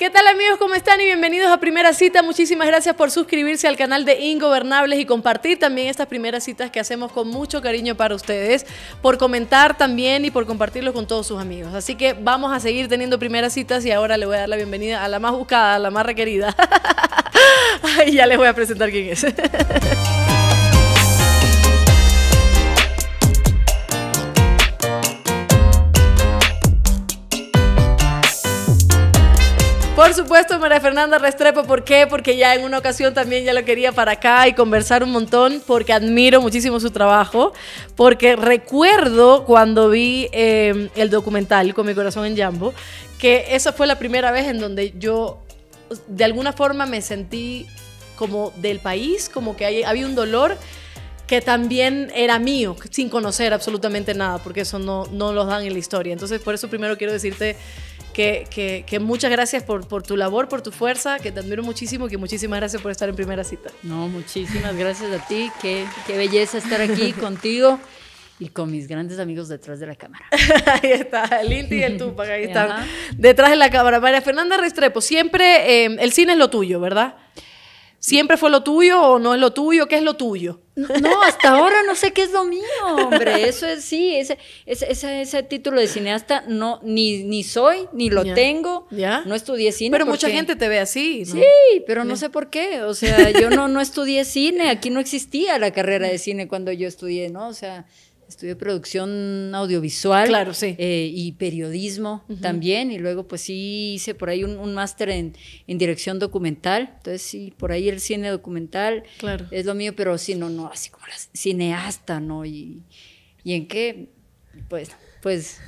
¿Qué tal amigos? ¿Cómo están? Y bienvenidos a Primera Cita. Muchísimas gracias por suscribirse al canal de Ingobernables y compartir también estas primeras citas que hacemos con mucho cariño para ustedes, por comentar también y por compartirlo con todos sus amigos. Así que vamos a seguir teniendo primeras citas y ahora le voy a dar la bienvenida a la más buscada, a la más requerida. y ya les voy a presentar quién es. Por supuesto, María Fernanda Restrepo, ¿por qué? Porque ya en una ocasión también ya lo quería para acá y conversar un montón, porque admiro muchísimo su trabajo, porque recuerdo cuando vi em, el documental Con mi corazón en Jambo, que esa fue la primera vez en donde yo de alguna forma me sentí como del país, como que había un dolor que también era mío, sin conocer absolutamente nada, porque eso no, no los dan en la historia. Entonces, por eso primero quiero decirte que, que, muchas gracias por, por, tu labor, por tu fuerza, que te admiro muchísimo que muchísimas gracias por estar en primera cita. No, muchísimas gracias a ti, qué, qué belleza estar aquí contigo y con mis grandes amigos detrás de la cámara. ahí está, el y el Tupac, ahí están, detrás de la cámara. María Fernanda Restrepo, siempre eh, el cine es lo tuyo, ¿verdad? ¿Siempre fue lo tuyo o no es lo tuyo? ¿Qué es lo tuyo? No, hasta ahora no sé qué es lo mío, hombre. Eso es, sí, ese, ese, ese, título de cineasta no, ni, ni soy, ni lo tengo. No estudié cine. Pero mucha gente te ve así, ¿no? Sí, pero no sé por qué. O sea, yo no, no estudié cine. Aquí no existía la carrera de cine cuando yo estudié, ¿no? O sea, estudié producción audiovisual. Eh, y periodismo también. Y luego, pues sí, hice por ahí un, máster en, dirección documental. Entonces, sí, por ahí el cine documental es lo mío, pero sí, no, no, así como la cineasta, ¿no? Y, y en qué, pues pues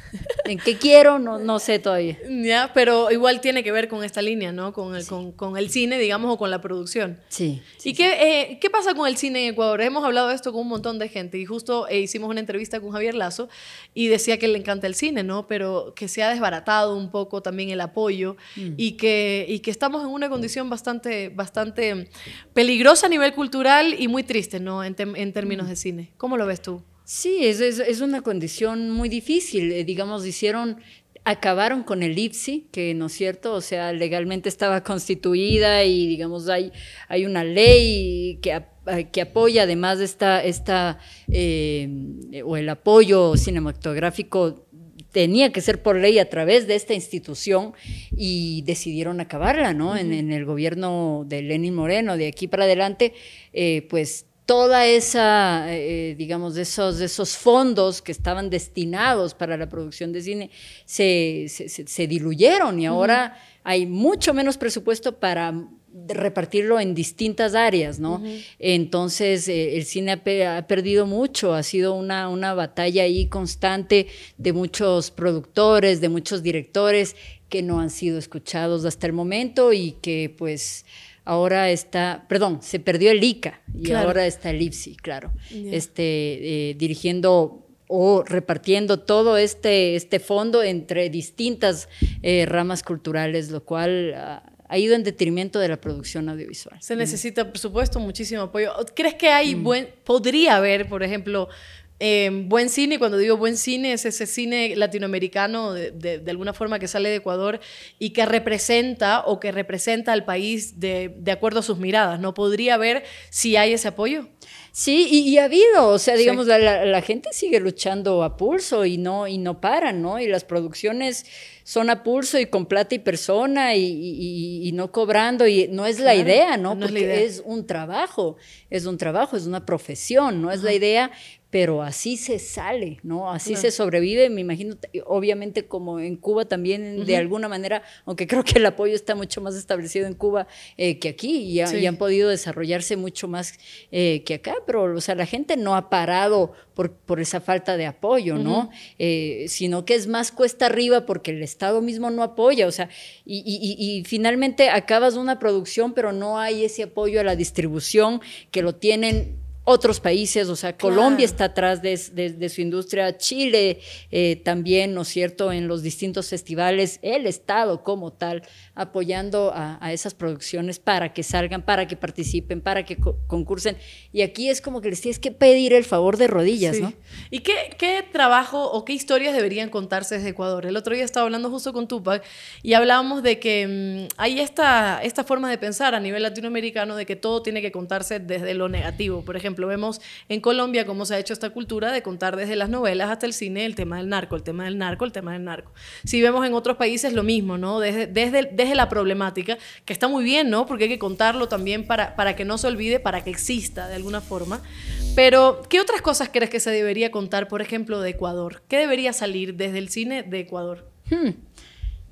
en qué quiero no, sé todavía. Ya, pero igual tiene que ver con esta línea, ¿no? Con el, con, con, el cine, digamos, o con la producción. Sí. ¿Y eh, Qué, pasa con el cine en Ecuador? Hemos hablado de esto con un montón de gente y justo eh, hicimos una entrevista con Javier Lazo y decía que le encanta el cine, ¿no? Pero que se ha desbaratado un poco también el apoyo mm. y, que, que estamos en una condición bastante, bastante peligrosa a nivel cultural y muy triste, ¿no? En, términos mm. de cine. ¿Cómo lo ves tú? Sí, es, es, una condición muy difícil. Eh, digamos, hicieron, acabaron con el IPSI, que no es cierto, o sea, legalmente estaba constituida y digamos hay, hay una ley que, eh, que apoya además esta, esta eh, o el apoyo cinematográfico tenía que ser por ley a través de esta institución y decidieron acabarla, ¿no? en, el gobierno de Lenin Moreno, de aquí para adelante, pues toda esa, eh, eh, digamos, de esos, fondos que estaban destinados para la producción de cine se, diluyeron y ahora hay mucho menos presupuesto para repartirlo en distintas áreas, ¿no? Entonces, eh, el cine ha, perdido mucho, ha sido una, una batalla ahí constante de muchos productores, de muchos directores que no han sido escuchados hasta el momento y que pues ahora está, perdón, se perdió el ICA y ahora está el IPSI, claro, este, eh, dirigiendo o repartiendo todo este, este fondo entre distintas eh, ramas culturales, lo cual ah, ha ido en detrimento de la producción audiovisual. Se necesita, por supuesto, muchísimo apoyo. ¿Crees que hay mm. buen, podría haber, por ejemplo, Em, buen cine, cuando digo buen cine, es ese cine latinoamericano de, alguna forma que sale de Ecuador y que representa o que representa al país de, acuerdo a sus miradas. ¿No podría ver si hay ese apoyo? Sí, y, ha habido, o sea, digamos, la, gente sigue luchando a pulso y no, y no paran, ¿no? Y las producciones son a pulso y con plata y persona y, no cobrando, y no es la idea, ¿no? Porque es, un trabajo, es un trabajo, es una profesión, no es la idea, pero así se sale, ¿no? Así se sobrevive, me imagino, obviamente como en Cuba también, de alguna manera, aunque creo que el apoyo está mucho más establecido en Cuba eh, que aquí y, han podido desarrollarse mucho más eh, que acá, pero o sea, la gente no ha parado por, por esa falta de apoyo, ¿no? Eh, sino que es más cuesta arriba porque el Estado mismo no apoya, o sea, y, y finalmente acabas una producción, pero no hay ese apoyo a la distribución que lo tienen otros países, o sea, Colombia está atrás de, su industria, Chile eh, también, ¿no es cierto?, en los distintos festivales, el Estado como tal, apoyando a, esas producciones para que salgan, para que participen, para que concursen. Y aquí es como que les tienes que pedir el favor de rodillas, ¿no? ¿Y qué, trabajo o qué historias deberían contarse desde Ecuador? El otro día estaba hablando justo con Tupac y hablábamos de que mm, hay esta forma de pensar a nivel latinoamericano de que todo tiene que contarse desde lo negativo, por ejemplo vemos en Colombia cómo se ha hecho esta cultura de contar desde las novelas hasta el cine el tema del narco, el tema del narco, el tema del narco. Si vemos en otros países lo mismo, ¿no? Desde, desde, desde la problemática, que está muy bien, ¿no? Porque hay que contarlo también para, para que no se olvide, para que exista de alguna forma. Pero, ¿qué otras cosas crees que se debería contar, por ejemplo, de Ecuador? ¿Qué debería salir desde el cine de Ecuador? Hmm.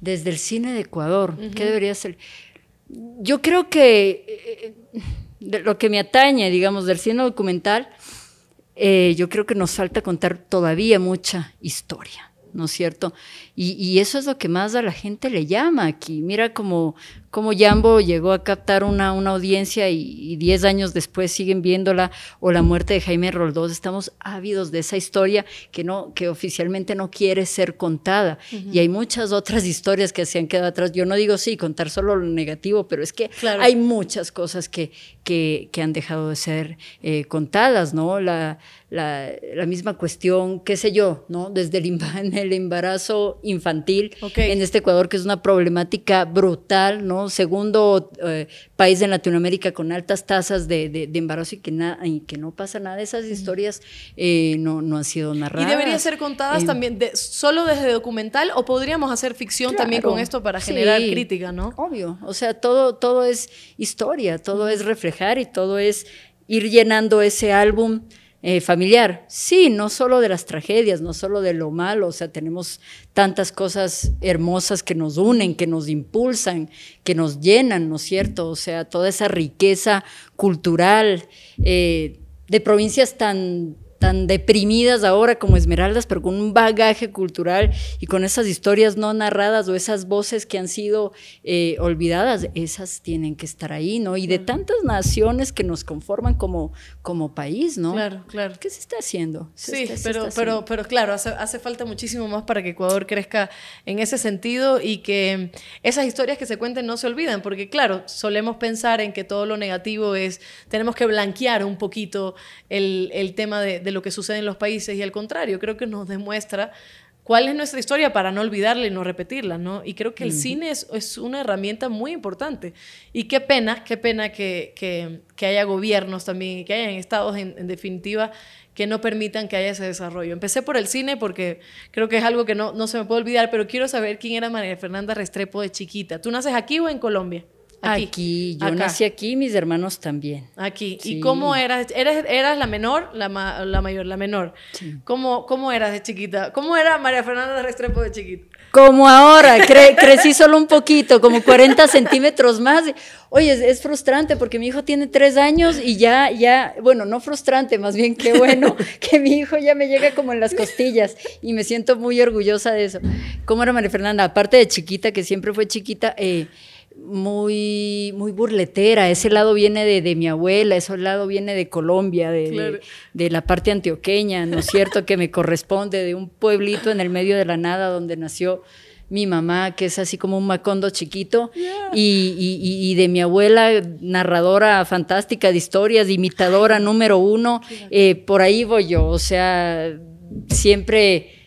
Desde el cine de Ecuador, ¿qué debería salir? Yo creo que... Eh, eh, de lo que me atañe, digamos, del cine documental, eh, yo creo que nos falta contar todavía mucha historia, ¿no es cierto? Y, eso es lo que más a la gente le llama aquí. Mira cómo, cómo Jambo llegó a captar una, una audiencia y, y, diez años después siguen viéndola, o la muerte de Jaime Roldós. Estamos ávidos de esa historia que, no, que oficialmente no quiere ser contada. Y hay muchas otras historias que se han quedado atrás. Yo no digo sí, contar solo lo negativo, pero es que hay muchas cosas que, que, han dejado de ser eh, contadas, ¿no? La, la, misma cuestión, qué sé yo, ¿no? Desde el, embarazo infantil en este Ecuador, que es una problemática brutal, ¿no? Segundo eh, país en Latinoamérica con altas tasas de, embarazo y que, y que no pasa nada. Esas historias eh, no, no, han sido narradas. Y deberían ser contadas también, solo desde documental, o podríamos hacer ficción también con esto para generar crítica, ¿no? Obvio, o sea, todo, todo es historia, todo es reflexión y todo es ir llenando ese álbum eh, familiar. Sí, no solo de las tragedias, no solo de lo malo, o sea, tenemos tantas cosas hermosas que nos unen, que nos impulsan, que nos llenan, ¿no es cierto? O sea, toda esa riqueza cultural eh, de provincias tan tan deprimidas ahora como Esmeraldas, pero con un bagaje cultural y con esas historias no narradas o esas voces que han sido eh, olvidadas, esas tienen que estar ahí, ¿no? Y de tantas naciones que nos conforman como, como país, ¿no? Claro, claro. ¿Qué se está haciendo? sí, pero, pero, pero claro, hace, falta muchísimo más para que Ecuador crezca en ese sentido y que esas historias que se cuenten no se olviden, porque claro, solemos pensar en que todo lo negativo es, tenemos que blanquear un poquito el, tema de lo que sucede en los países y al contrario, creo que nos demuestra cuál es nuestra historia para no olvidarla y no repetirla, ¿no? Y creo que el cine es, una herramienta muy importante. Y qué pena, qué pena que, que, haya gobiernos también que hayan estados, en, definitiva, que no permitan que haya ese desarrollo. Empecé por el cine porque creo que es algo que no, no se me puede olvidar, pero quiero saber quién era María Fernanda Restrepo de chiquita. ¿Tú naces aquí o en Colombia? Aquí, yo nací aquí, mis hermanos también. Aquí. ¿Y cómo eras? eras? la menor? La, la mayor, la menor. ¿Cómo, ¿Cómo eras de chiquita? ¿Cómo era María Fernanda Restrepo de chiquita? Como ahora, crecí solo un poquito, como 40 centímetros más. Oye, es, frustrante porque mi hijo tiene tres años y ya, ya, bueno, no frustrante, más bien que bueno, que mi hijo ya me llega como en las costillas y me siento muy orgullosa de eso. ¿Cómo era María Fernanda? Aparte de chiquita, que siempre fue chiquita, eh, muy, muy burletera. Ese lado viene de, mi abuela, ese lado viene de Colombia, de, la parte antioqueña, ¿no es cierto? que me corresponde de un pueblito en el medio de la nada donde nació mi mamá, que es así como un macondo chiquito, y, de mi abuela, narradora fantástica de historias, imitadora número uno, eh, por ahí voy yo, o sea, siempre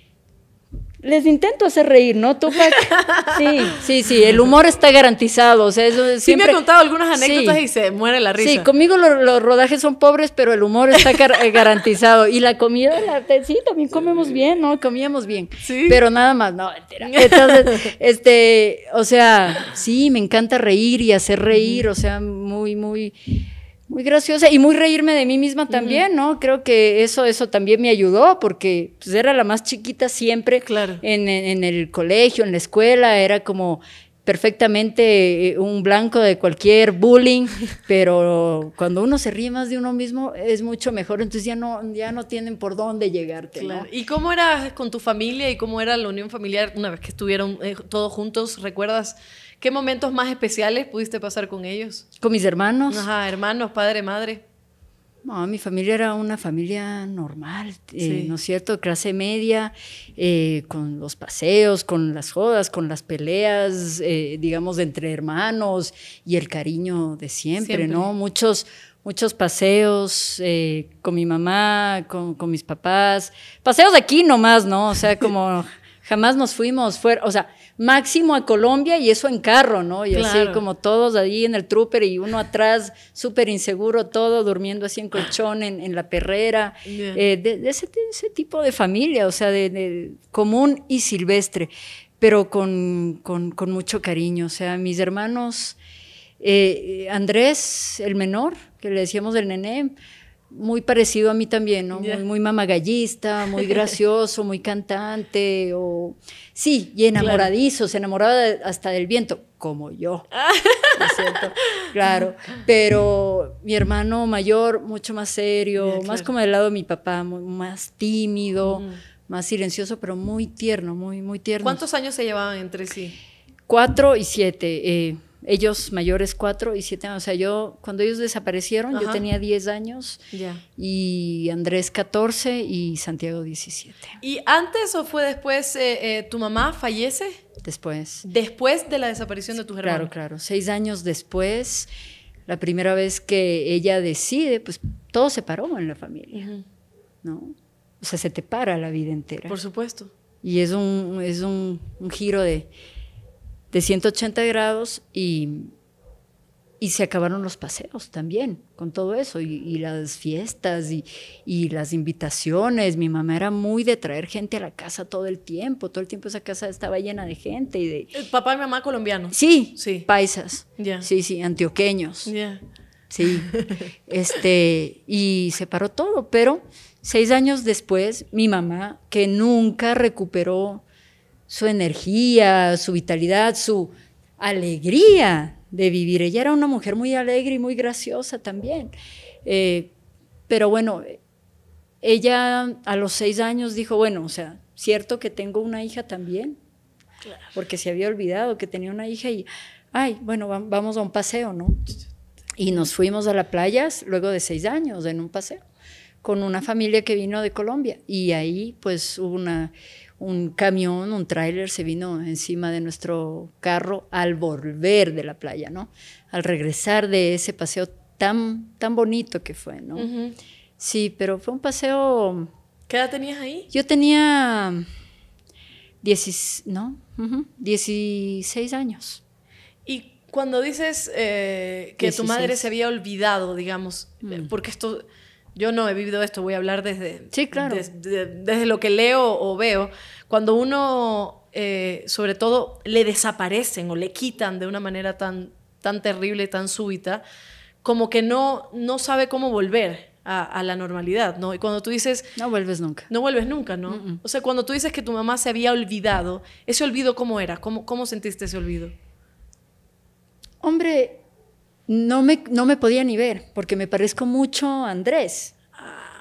les intento hacer reír, ¿no, Sí, sí, sí, el humor está garantizado. O sea, siempre... Sí, me ha contado algunas anécdotas y se muere la risa. Sí, conmigo los rodajes son pobres, pero el humor está eh, garantizado. Y la comida, sí, también comemos bien, ¿no? Comíamos bien. Sí. Pero nada más, no, entera. Entonces, este, o sea, sí, me encanta reír y hacer reír, o sea, muy, muy muy graciosa y muy reírme de mí misma también, ¿no? Creo que eso, eso también me ayudó porque pues, era la más chiquita siempre en, en, el colegio, en la escuela, era como perfectamente eh, un blanco de cualquier bullying, pero cuando uno se ríe más de uno mismo es mucho mejor, entonces ya no, ya no tienen por dónde llegarte. ¿Y cómo era con tu familia y cómo era la unión familiar una vez que estuvieron eh, todos juntos? ¿Recuerdas ¿Qué momentos más especiales pudiste pasar con ellos? Con mis hermanos. Ajá, hermanos, padre, madre. No, mi familia era una familia normal, eh, ¿no es cierto? Clase media, eh, con los paseos, con las jodas, con las peleas, eh, digamos, entre hermanos y el cariño de siempre, ¿no? Muchos, muchos paseos con mi mamá, con, con mis papás, paseos de aquí nomás, ¿no? O sea, como jamás nos fuimos fuera, o sea, máximo a Colombia y eso en carro, ¿no? Y así como todos ahí en el trooper y uno atrás, súper inseguro, todo durmiendo así en colchón, en, la perrera, eh, de, ese, tipo de familia, o sea, de, común y silvestre, pero con, mucho cariño. O sea, mis hermanos, eh, Andrés, el menor, que le decíamos el nené, muy parecido a mí también, ¿no? Muy, mamagallista, muy gracioso, muy cantante, o sí, y enamoradizo, se enamoraba hasta del viento, como yo. ¿no claro, pero mi hermano mayor, mucho más serio, más como del lado de mi papá, más tímido, más silencioso, pero muy tierno, muy, muy tierno. ¿Cuántos años se llevaban entre sí? Cuatro y siete. Eh, ellos mayores cuatro y siete años. O sea, yo, cuando ellos desaparecieron, yo tenía diez años y Andrés catorce, y Santiago diecisiete. ¿Y antes o fue después eh, eh, tu mamá fallece? Después. Después de la desaparición de tu hermano? Claro, claro. Seis años después, la primera vez que ella decide, pues todo se paró en la familia, ¿no? O sea, se te para la vida entera. Por supuesto. Y es un, es un giro de de 180 grados y, y se acabaron los paseos también con todo eso y, las fiestas y, las invitaciones. Mi mamá era muy de traer gente a la casa todo el tiempo, todo el tiempo esa casa estaba llena de gente. Y de... Eh, papá y mamá colombianos. Sí, sí. paisas. Sí, sí, antioqueños. Sí, este, y se paró todo, pero seis años después mi mamá, que nunca recuperó su energía, su vitalidad, su alegría de vivir. Ella era una mujer muy alegre y muy graciosa también. Eh, pero bueno, ella a los seis años dijo, bueno, o sea, cierto que tengo una hija también, porque se había olvidado que tenía una hija y, ay, bueno, vamos a un paseo, ¿no? Y nos fuimos a la playa luego de seis años en un paseo con una familia que vino de Colombia y ahí pues hubo una un camión, un tráiler se vino encima de nuestro carro al volver de la playa, ¿no? Al regresar de ese paseo tan, tan bonito que fue, ¿no? Sí, pero fue un paseo... ¿Qué edad tenías ahí? Yo tenía 16, ¿no? años. Y cuando dices eh, que tu madre se había olvidado, digamos, eh, mm. porque esto yo no he vivido esto, voy a hablar desde, desde lo que leo o veo, cuando uno, eh, sobre todo, le desaparecen o le quitan de una manera tan, tan terrible, tan súbita, como que no, no sabe cómo volver. A, la normalidad, ¿no? Y cuando tú dices... No vuelves nunca. No vuelves nunca, ¿no? O sea, cuando tú dices que tu mamá se había olvidado, ¿ese olvido cómo era? ¿Cómo, cómo sentiste ese olvido? Hombre, no me, no me podía ni ver, porque me parezco mucho a Andrés,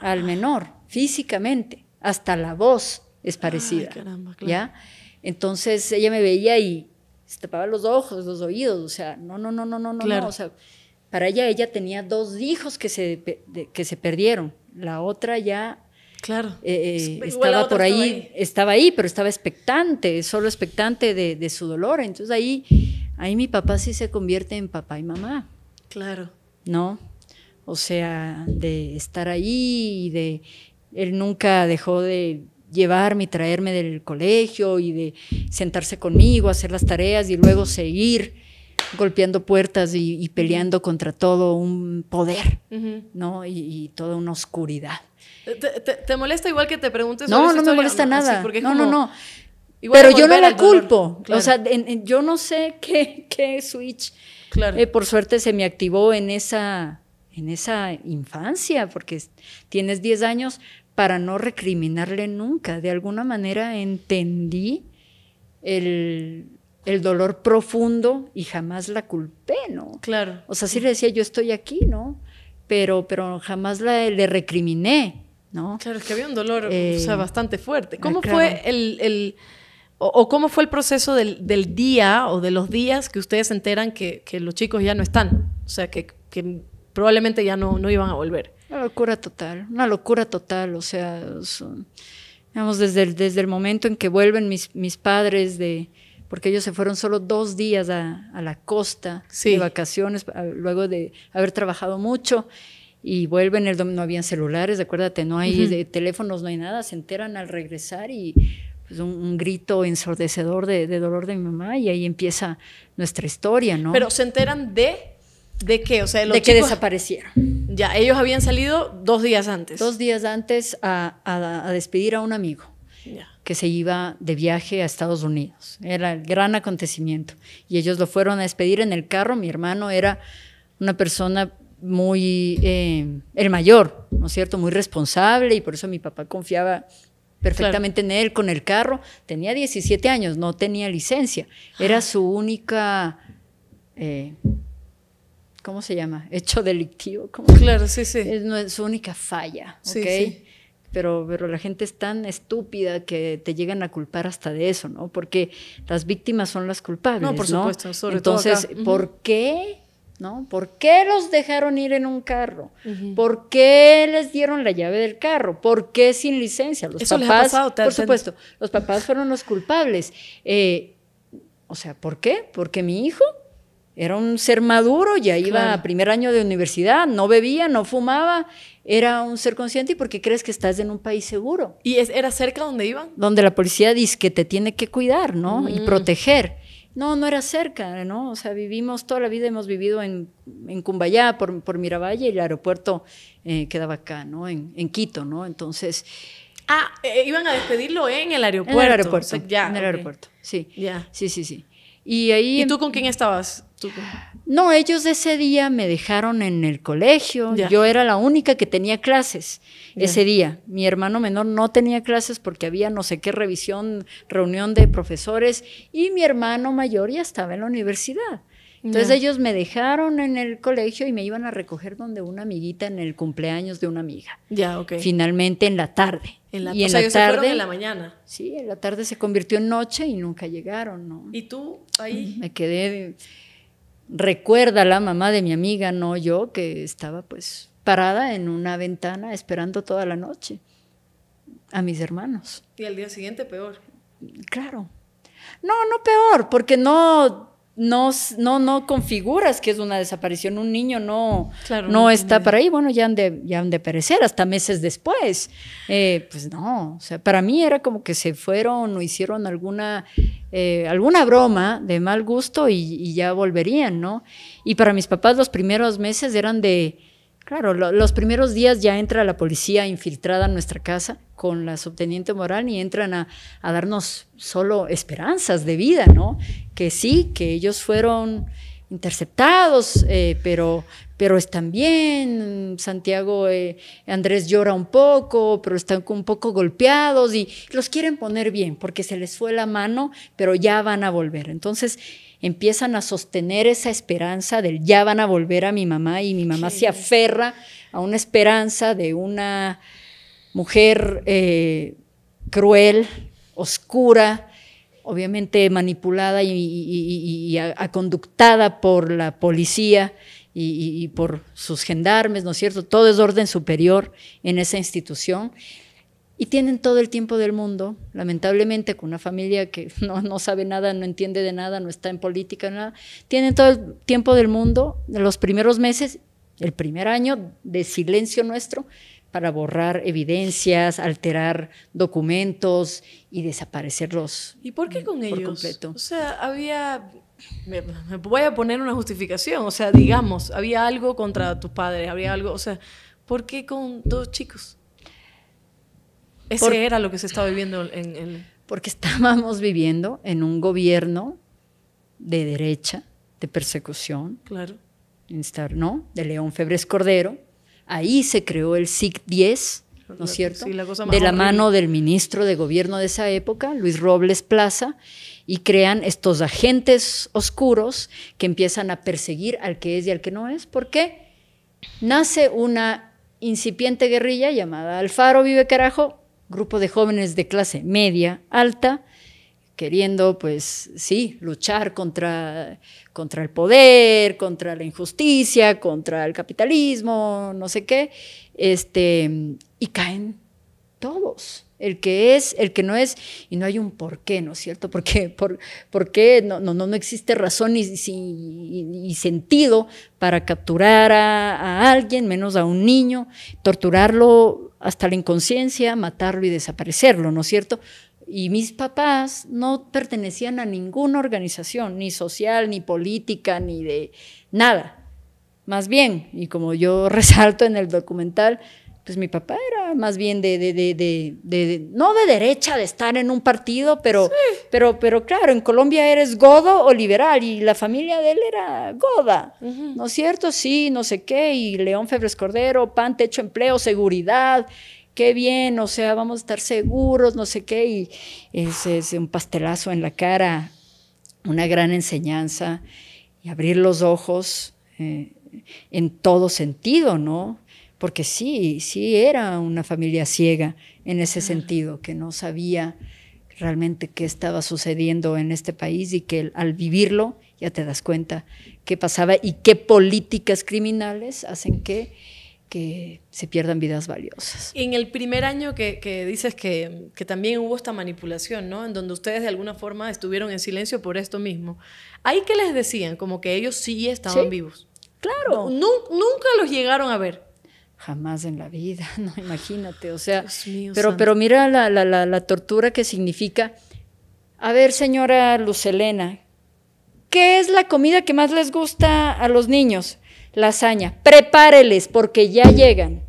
al ah. menor, físicamente, hasta la voz es parecida. ¿Ya? Entonces ella me veía y se tapaba los ojos, los oídos, o sea, no, no, no, no, no, no, para ella ella tenía dos hijos que se, que se perdieron, la otra ya Claro. Eh, eh, estaba por ahí, estaba ahí, pero estaba expectante, solo expectante de, de, su dolor. Entonces ahí, ahí mi papá sí se convierte en papá y mamá. Claro. ¿No? O sea, de estar ahí y de... Él nunca dejó de llevarme y traerme del colegio y de sentarse conmigo, hacer las tareas y luego seguir golpeando puertas y, peleando contra todo un poder, ¿no? Y, toda una oscuridad. ¿Te, molesta igual que te preguntes? No, no me molesta nada. no, no, no, Pero yo no la culpo. O sea, yo no sé qué, qué switch eh, por suerte se me activó en esa, en esa infancia, porque tienes 10 años para no recriminarle nunca. De alguna manera entendí el, dolor profundo y jamás la culpé, ¿no? Claro. O sea, sí le decía, yo estoy aquí, ¿no? Pero, pero jamás la, le recriminé, ¿no? Claro, es que había un dolor o sea, eh, bastante fuerte. Ah, ¿Cómo fue el o, cómo fue el proceso del, día o de los días que ustedes se enteran que, los chicos ya no están, o sea, que, probablemente ya no, no iban a volver. Una locura total, una locura total, o sea, digamos, desde el, desde el momento en que vuelven mis, mis padres de, porque ellos se fueron solo dos días a, la costa de vacaciones, luego de haber trabajado mucho, y vuelven, no habían celulares, acuérdate, no hay teléfonos, no hay nada, se enteran al regresar y pues, un, grito ensordecedor de, dolor de mi mamá y ahí empieza nuestra historia, ¿no? Pero se enteran de... ¿De qué? O sea, de que desaparecieron. Ya, ellos habían salido dos días antes. Dos días antes a, despedir a un amigo. que se iba de viaje a Estados Unidos. Era el gran acontecimiento. Y ellos lo fueron a despedir en el carro. Mi hermano era una persona muy, eh, el mayor, ¿no es cierto? Muy responsable y por eso mi papá confiaba perfectamente en él, con el carro. Tenía 17 años, no tenía licencia. Era ah. su única... Eh, ¿Cómo se llama? Hecho delictivo. Claro, sí, sí. Es, su única falla, Pero, pero, la gente es tan estúpida que te llegan a culpar hasta de eso, ¿no? Porque las víctimas son las culpables. No, por supuesto, Entonces, ¿por qué ¿no? ¿Por qué los dejaron ir en un carro? ¿Por qué les dieron la llave del carro? ¿Por qué sin licencia? Los papás, por supuesto, los papás fueron los culpables. Eh, o sea, ¿por qué? Porque mi hijo era un ser maduro, ya iba a primer año de universidad, no bebía, no fumaba, era un ser consciente y porque crees que estás en un país seguro. ¿Y era cerca donde iban? Donde la policía dice que te tiene que cuidar, ¿no? Y mm. proteger. No, no era cerca, ¿no? O sea, vivimos, toda la vida hemos vivido en, en Cumbayá, por, por Miravalle, y el aeropuerto eh, quedaba acá, ¿no? En, en, Quito, ¿no? Entonces... Ah, eh, iban a despedirlo en el aeropuerto. En el aeropuerto, en el aeropuerto, sí. Ya. Sí, sí, sí. Y ahí... ¿Y tú con quién estabas? ¿Tú con... No, ellos ese día me dejaron en el colegio. Yo era la única que tenía clases ese día. Mi hermano menor no tenía clases porque había no sé qué revisión, reunión de profesores y mi hermano mayor ya estaba en la universidad. Entonces ellos me dejaron en el colegio y me iban a recoger donde una amiguita en el cumpleaños de una amiga. Ya, ok. Finalmente en la tarde. En la, y tarde, en la mañana. Sí, en la tarde se convirtió en noche y nunca llegaron, ¿no? ¿Y tú ahí? Me quedé recuerda la mamá de mi amiga, no yo, que estaba pues parada en una ventana esperando toda la noche a mis hermanos. Y al día siguiente peor. Claro. No, no peor, porque no no, no, no configuras que es una desaparición. Un niño no, no, está para ahí. Bueno, ya han, de, han de perecer hasta meses después. Eh, pues no, o sea, para mí era como que se fueron o hicieron alguna, eh, alguna broma de mal gusto y, ya volverían, ¿no? Y para mis papás los primeros meses eran de Claro, los primeros días ya entra la policía infiltrada en nuestra casa con la subteniente Morán y entran a, darnos solo esperanzas de vida, ¿no? Que sí, que ellos fueron interceptados, eh, pero, pero están bien, Santiago, eh, Andrés llora un poco, pero están un poco golpeados y los quieren poner bien porque se les fue la mano, pero ya van a volver. Entonces empiezan a sostener esa esperanza del ya van a volver a mi mamá y mi mamá se aferra a una esperanza de una mujer eh, cruel, oscura, obviamente manipulada y, y aconductada por la policía y, por sus gendarmes, ¿no es cierto? Todo es orden superior en esa institución. Y tienen todo el tiempo del mundo, lamentablemente, con una familia que no, no sabe nada, no entiende de nada, no está en política, nada. Tienen todo el tiempo del mundo, los primeros meses, el primer año de silencio nuestro, para borrar evidencias, alterar documentos y desaparecerlos. ¿Y por qué con ellos? O sea, había me, voy a poner una justificación, o sea, digamos, había algo contra mm. tus padres, había algo, o sea, ¿por qué con dos chicos? Ese era lo que se estaba viviendo en, el. Porque estábamos viviendo en un gobierno de derecha, de persecución. Claro. Instar, ¿no? De León Febres Cordero. Ahí se creó el SIC 10, ¿no es cierto? de la mano del ministro de gobierno de esa época, Luis Robles Plaza, y crean estos agentes oscuros que empiezan a perseguir al que es y al que no es. ¿Por qué? Nace una incipiente guerrilla llamada Alfaro Vive Carajo, grupo de jóvenes de clase media, alta, queriendo, pues sí, luchar contra, contra el poder, contra la injusticia, contra el capitalismo, no sé qué, este, y caen todos, el que es, el que no es, y no hay un por qué, ¿no es cierto? Porque, por, qué no, no, no existe razón y, sentido para capturar a, alguien, menos a un niño, torturarlo hasta la inconsciencia, matarlo y desaparecerlo, ¿no es cierto? Y mis papás no pertenecían a ninguna organización, ni social, ni política, ni de nada. Más bien, y como yo resalto en el documental, pues mi papá era más bien de, de, de, de, no de derecha, de estar en un partido, pero, pero, pero claro, en Colombia eres godo o liberal y la familia de él era goda, ¿no es cierto? Sí, no sé qué, y León Febres Cordero, PAN, techo, empleo, seguridad, qué bien, o sea, vamos a estar seguros, no sé qué, y es, es un pastelazo en la cara, una gran enseñanza y abrir los ojos eh, en todo sentido, ¿no? porque sí, sí era una familia ciega en ese sentido, que no sabía realmente qué estaba sucediendo en este país y que al vivirlo ya te das cuenta qué pasaba y qué políticas criminales hacen que, que se pierdan vidas valiosas. en el primer año que, dices que, que, también hubo esta manipulación, ¿no? En donde ustedes de alguna forma estuvieron en silencio por esto mismo. ¿Ahí qué les decían? Como que ellos sí estaban vivos. Claro. nunca los llegaron a ver jamás en la vida, no imagínate, o sea, pero, pero mira la, tortura que significa. A ver, señora Lucelena, ¿qué es la comida que más les gusta a los niños? Lasaña, prepáreles porque ya llegan.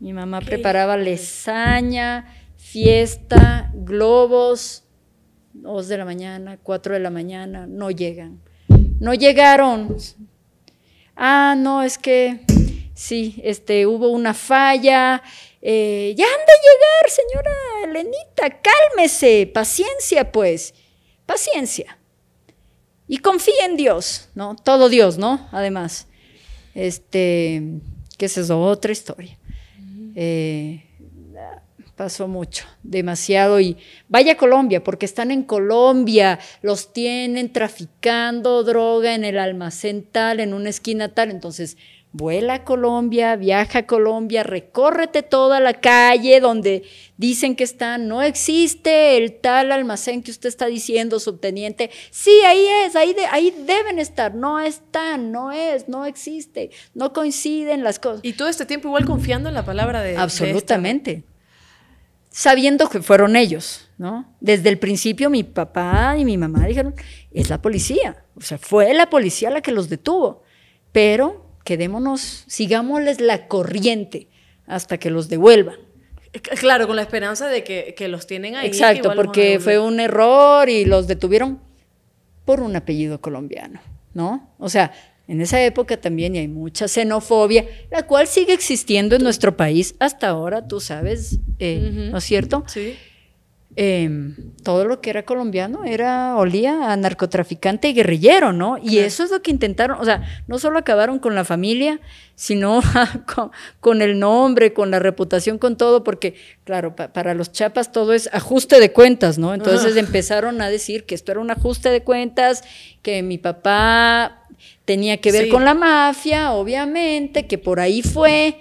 Mi mamá preparaba lasaña, fiesta, globos, dos de la mañana, cuatro de la mañana, no llegan. No llegaron. Ah, no, es que Sí, este, hubo una falla. Eh, ya han de llegar, señora Lenita, cálmese, paciencia, pues, paciencia. Y confíe en Dios, ¿no? Todo Dios, ¿no? Además, este, que es eso, otra historia. Eh, pasó mucho, demasiado. Y vaya a Colombia, porque están en Colombia, los tienen traficando droga en el almacén tal, en una esquina tal. Entonces, Vuela a Colombia, viaja a Colombia, recórrete toda la calle donde dicen que está, no existe el tal almacén que usted está diciendo, subteniente. Sí, ahí es, ahí, ahí deben estar, no están, no es, no existe, no coinciden las cosas. Y todo este tiempo igual confiando en la palabra de... Absolutamente. sabiendo que fueron ellos, ¿no? Desde el principio mi papá y mi mamá dijeron, es la policía, o sea, fue la policía la que los detuvo, pero quedémonos, sigámosles la corriente hasta que los devuelvan. Eh, claro, con la esperanza de que, los tienen ahí. Exacto, porque fue un error y los detuvieron por un apellido colombiano, ¿no? O sea, en esa época también hay mucha xenofobia, la cual sigue existiendo en nuestro país hasta ahora, tú sabes, eh, ¿no es cierto? Sí. Em, todo lo que era colombiano era, olía a narcotraficante y guerrillero, ¿no? Y eso es lo que intentaron, o sea, no solo acabaron con la familia, sino con, el nombre, con la reputación, con todo, porque, claro, para los chapas todo es ajuste de cuentas, ¿no? Entonces empezaron a decir que esto era un ajuste de cuentas, que mi papá tenía que ver con la mafia, obviamente, que por ahí fue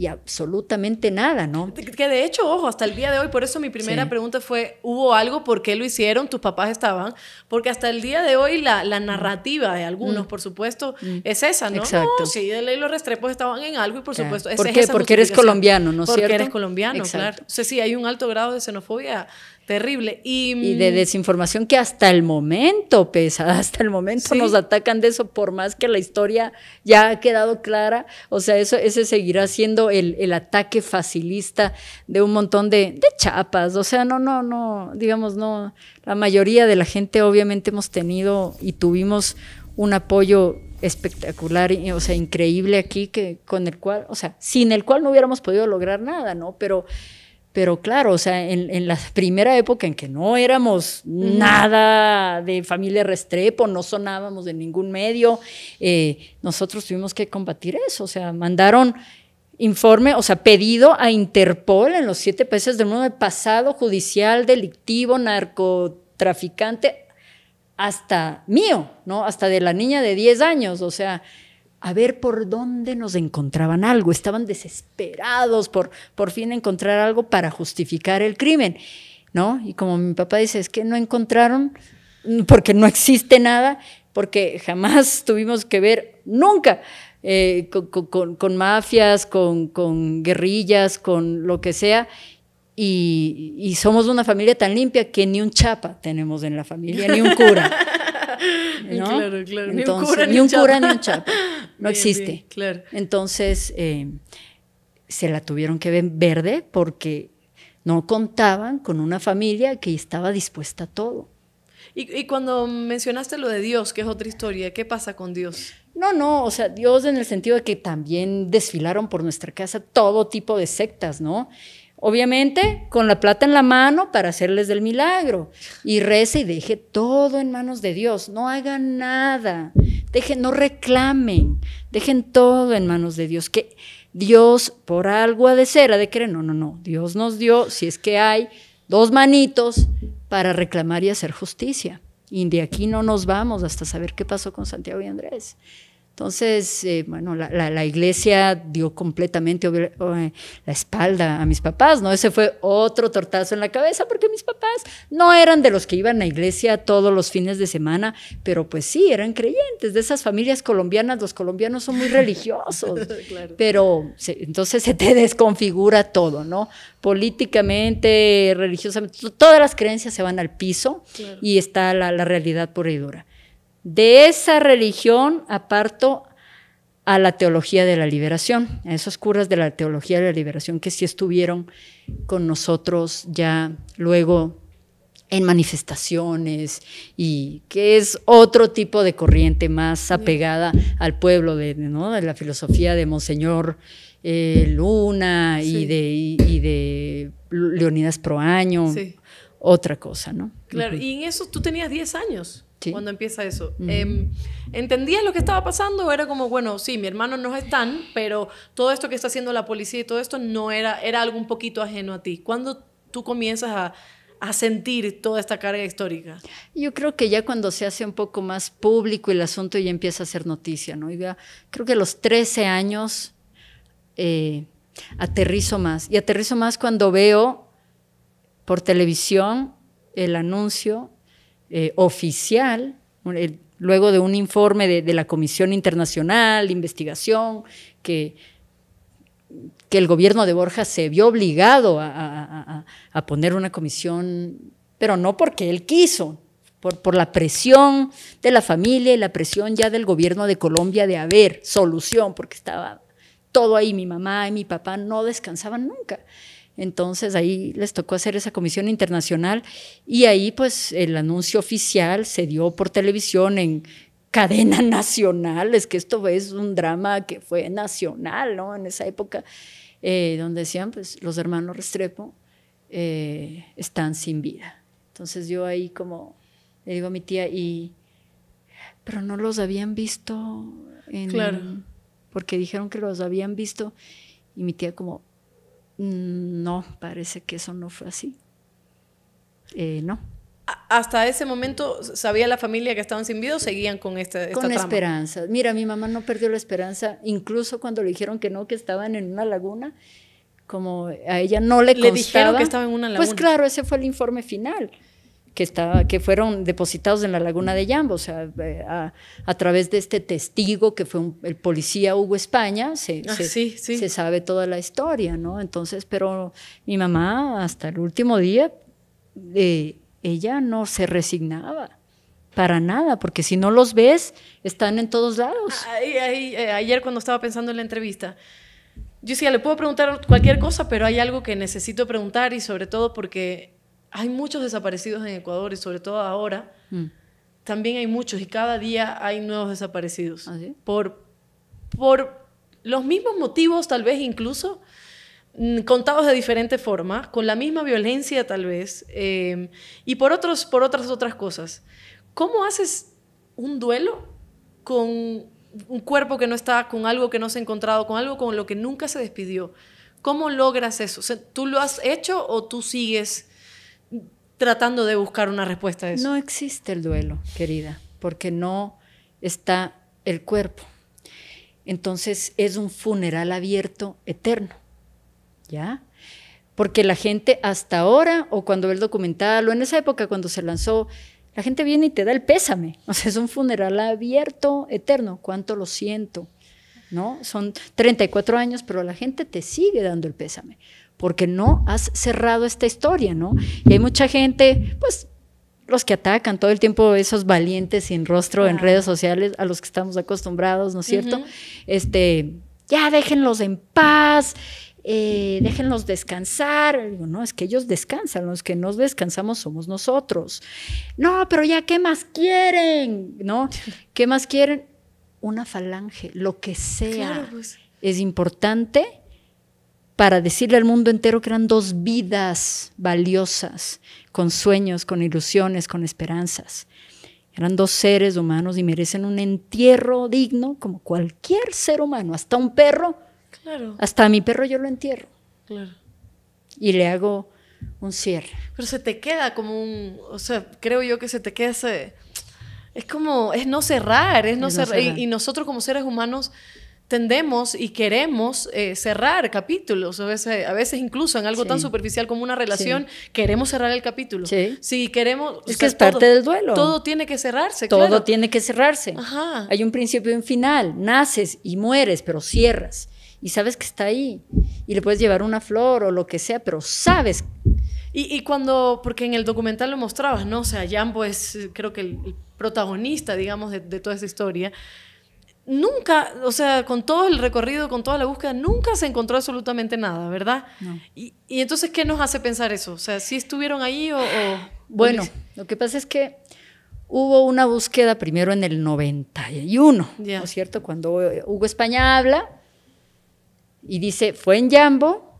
y absolutamente nada, ¿no? Que de hecho, ojo, hasta el día de hoy, por eso mi primera pregunta fue, ¿hubo algo? ¿Por qué lo hicieron? ¿Tus papás estaban? Porque hasta el día de hoy la, la narrativa de algunos, mm. por supuesto, mm. es esa, ¿no? Exacto. sí, de ley los restrepos estaban en algo y por supuesto... Claro. ¿Por qué? Porque eres colombiano, ¿no es cierto? Porque eres colombiano, claro. O sea, sí, hay un alto grado de xenofobia Terrible. Y, de mm, desinformación que hasta el momento pesa, hasta el momento nos atacan de eso, por más que la historia ya ha quedado clara. O sea, eso, ese seguirá siendo el, ataque facilista de un montón de, chapas. O sea, no, no, no, digamos, no. La mayoría de la gente obviamente hemos tenido y tuvimos un apoyo espectacular, o sea, increíble aquí, que con el cual, o sea, sin el cual no hubiéramos podido lograr nada, ¿no? Pero pero claro, o sea, en, la primera época en que no éramos nada de familia Restrepo, no sonábamos de ningún medio, eh, nosotros tuvimos que combatir eso. O sea, mandaron informe, o sea, pedido a Interpol en los siete países del mundo pasado judicial, delictivo, narcotraficante, hasta mío, ¿no? Hasta de la niña de 10 años, o sea, a ver por dónde nos encontraban algo. Estaban desesperados por por fin encontrar algo para justificar el crimen, ¿no? Y como mi papá dice, es que no encontraron porque no existe nada, porque jamás tuvimos que ver, nunca, eh, con, mafias, con, guerrillas, con lo que sea. y, somos una familia tan limpia que ni un chapa tenemos en la familia, ni un cura. ¿no? Claro, claro. ni un cura ni un, No existe. claro. Entonces, eh, se la tuvieron que ver verde porque no contaban con una familia que estaba dispuesta a todo. Y, y, cuando mencionaste lo de Dios, que es otra historia, ¿qué pasa con Dios? No, no, o sea, Dios en el sentido de que también desfilaron por nuestra casa todo tipo de sectas, ¿no? Obviamente, con la plata en la mano para hacerles del milagro. Y reza y deje todo en manos de Dios. No hagan nada. Dejen, no reclamen. Dejen todo en manos de Dios. Que Dios, por algo ha de ser, ha de creer. No, no, no. Dios nos dio, si es que hay, dos manitos para reclamar y hacer justicia. Y de aquí no nos vamos hasta saber qué pasó con Santiago y Andrés. Entonces, eh, bueno, la, la, iglesia dio completamente eh, la espalda a mis papás, ¿no? Ese fue otro tortazo en la cabeza porque mis papás no eran de los que iban a la iglesia todos los fines de semana, pero pues sí, eran creyentes. De esas familias colombianas, los colombianos son muy religiosos, pero entonces se te desconfigura todo, ¿no? Políticamente, religiosamente, todas las creencias se van al piso y está la, realidad por y dura. De esa religión aparto a la teología de la liberación, a esos curas de la teología de la liberación que sí estuvieron con nosotros ya luego en manifestaciones y que es otro tipo de corriente más apegada al pueblo de, de la filosofía de Monseñor eh, Luna y, de, Leonidas Proaño, otra cosa, ¿no? Claro, y en eso tú tenías 10 años. Cuando empieza eso. Em, ¿Entendías lo que estaba pasando? Era como, bueno, sí, mi hermano no están, pero todo esto que está haciendo la policía y todo esto no era, era algo un poquito ajeno a ti. ¿Cuándo tú comienzas a, a sentir toda esta carga histórica? Yo creo que ya cuando se hace un poco más público el asunto y empieza a ser noticia, ¿no? ya, creo que a los 13 años eh, aterrizo más. Y aterrizo más cuando veo por televisión el anuncio eh, oficial, luego de un informe de, la Comisión Internacional de Investigación, que, que el gobierno de Borja se vio obligado a, poner una comisión, pero no porque él quiso, por, por, la presión de la familia y la presión ya del gobierno de Colombia de haber solución, porque estaba todo ahí, mi mamá y mi papá no descansaban nunca. Entonces ahí les tocó hacer esa comisión internacional y ahí pues el anuncio oficial se dio por televisión en cadena nacional, es que esto es un drama que fue nacional, ¿no? En esa época, eh, donde decían, pues los hermanos Restrepo eh, están sin vida. Entonces yo ahí como le digo a mi tía, y, pero no los habían visto en... Claro. Porque dijeron que los habían visto y mi tía como, Mm, no, parece que eso no fue así. Eh, no. Hasta ese momento, ¿sabía la familia que estaban sin vida o seguían con esta, esta Con esperanza. Mira, mi mamá no perdió la esperanza, incluso cuando le dijeron que no, que estaban en una laguna, como a ella no le, le Le dijeron que estaban en una pues laguna. Pues claro, ese fue el informe final que, que fueron depositados en la laguna de Yambo, o sea, eh, a, través de este testigo que fue el policía Hugo España, se, ah, se, sabe toda la historia, ¿no? Entonces, pero mi mamá hasta el último día, eh, ella no se resignaba. Para nada, porque si no los ves, están en todos lados. Ah, eh, ayer cuando estaba pensando en la entrevista, yo decía, le puedo preguntar cualquier cosa, pero hay algo que necesito preguntar y sobre todo porque hay muchos desaparecidos en Ecuador y sobre todo ahora mm. también hay muchos y cada día hay nuevos desaparecidos ¿Ah, por, por los mismos motivos tal vez incluso mm, contados de diferente forma, con la misma violencia tal vez, eh, y por, otros, por otras otras cosas. ¿Cómo haces un duelo con un cuerpo que no está, con algo que no se ha encontrado, con algo con lo que nunca se despidió? ¿Cómo logras eso? ¿Tú lo has hecho o tú sigues tratando de buscar una respuesta a eso. No existe el duelo, querida, porque no está el cuerpo. Entonces es un funeral abierto eterno, ¿ya? Porque la gente hasta ahora, o cuando ve el documental, o en esa época cuando se lanzó, la gente viene y te da el pésame. O sea, es un funeral abierto eterno. ¿Cuánto lo siento? ¿No? Son 34 años, pero la gente te sigue dando el pésame porque no has cerrado esta historia, ¿no? Y hay mucha gente, pues los que atacan todo el tiempo esos valientes sin rostro en redes sociales a los que estamos acostumbrados, ¿no es cierto? Este, ya déjenlos en paz. Eh, déjenlos descansar. no, es que ellos descansan, los que nos descansamos somos nosotros. No, pero ya, ¿qué más quieren? ¿No? ¿Qué más quieren? Una falange, lo que sea. Pues. Es importante para decirle al mundo entero que eran dos vidas valiosas, con sueños, con ilusiones, con esperanzas. Eran dos seres humanos y merecen un entierro digno como cualquier ser humano, hasta un perro. Claro. Hasta a mi perro yo lo entierro. Claro. Y le hago un cierre. Pero se te queda como un, o sea, creo yo que se te queda ese es como es no cerrar, es no, cerrar. y nosotros como seres humanos tendemos y queremos eh, cerrar capítulos, a veces, incluso en algo tan superficial como una relación, queremos cerrar el capítulo. Sí. Si queremos... Es que es parte del duelo. Todo tiene que cerrarse. Todo tiene que cerrarse. Hay un principio y un final. Naces y mueres, pero cierras. Y sabes que está ahí. Y le puedes llevar una flor o lo que sea, pero sabes y, cuando, porque en el documental lo mostrabas, ¿no? O sea, Jambo es pues, creo que el, protagonista, digamos, de, de, toda esa historia, nunca, o sea, con todo el recorrido, con toda la búsqueda, nunca se encontró absolutamente nada, ¿verdad? Y, entonces, ¿qué nos hace pensar eso? O sea, ¿si estuvieron ahí o...? bueno, lo que pasa es que hubo una búsqueda primero en el 91, ¿no es cierto? Cuando Hugo España habla y dice, fue en Yambo.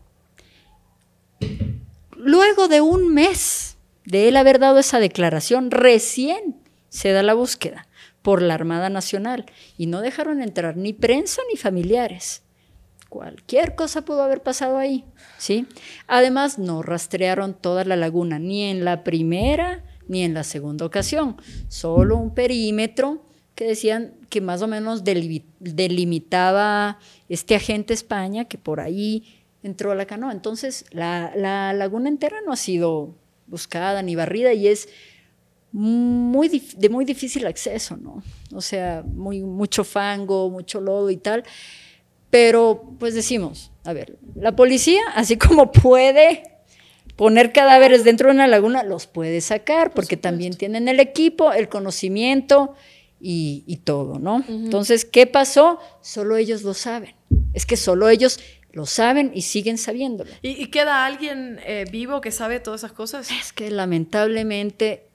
Luego de un mes de él haber dado esa declaración, recién se da la búsqueda por la Armada Nacional y no dejaron entrar ni prensa ni familiares. Cualquier cosa pudo haber pasado ahí, ¿sí? Además, no rastrearon toda la laguna, ni en la primera ni en la segunda ocasión, solo un perímetro que decían que más o menos delimitaba este agente España, que por ahí entró a la canoa. Entonces, la laguna entera no ha sido buscada ni barrida y es muy de muy difícil acceso, ¿no? O sea, muy, mucho fango, mucho lodo y tal. Pero pues decimos, a ver, la policía, así como puede poner cadáveres dentro de una laguna, los puede sacar, porque también tienen el equipo, el conocimiento y, todo, ¿no? Entonces, ¿qué pasó? Solo ellos lo saben. Es que solo ellos lo saben y siguen sabiéndolo. ¿Y, queda alguien eh, vivo que sabe todas esas cosas? Es que lamentablemente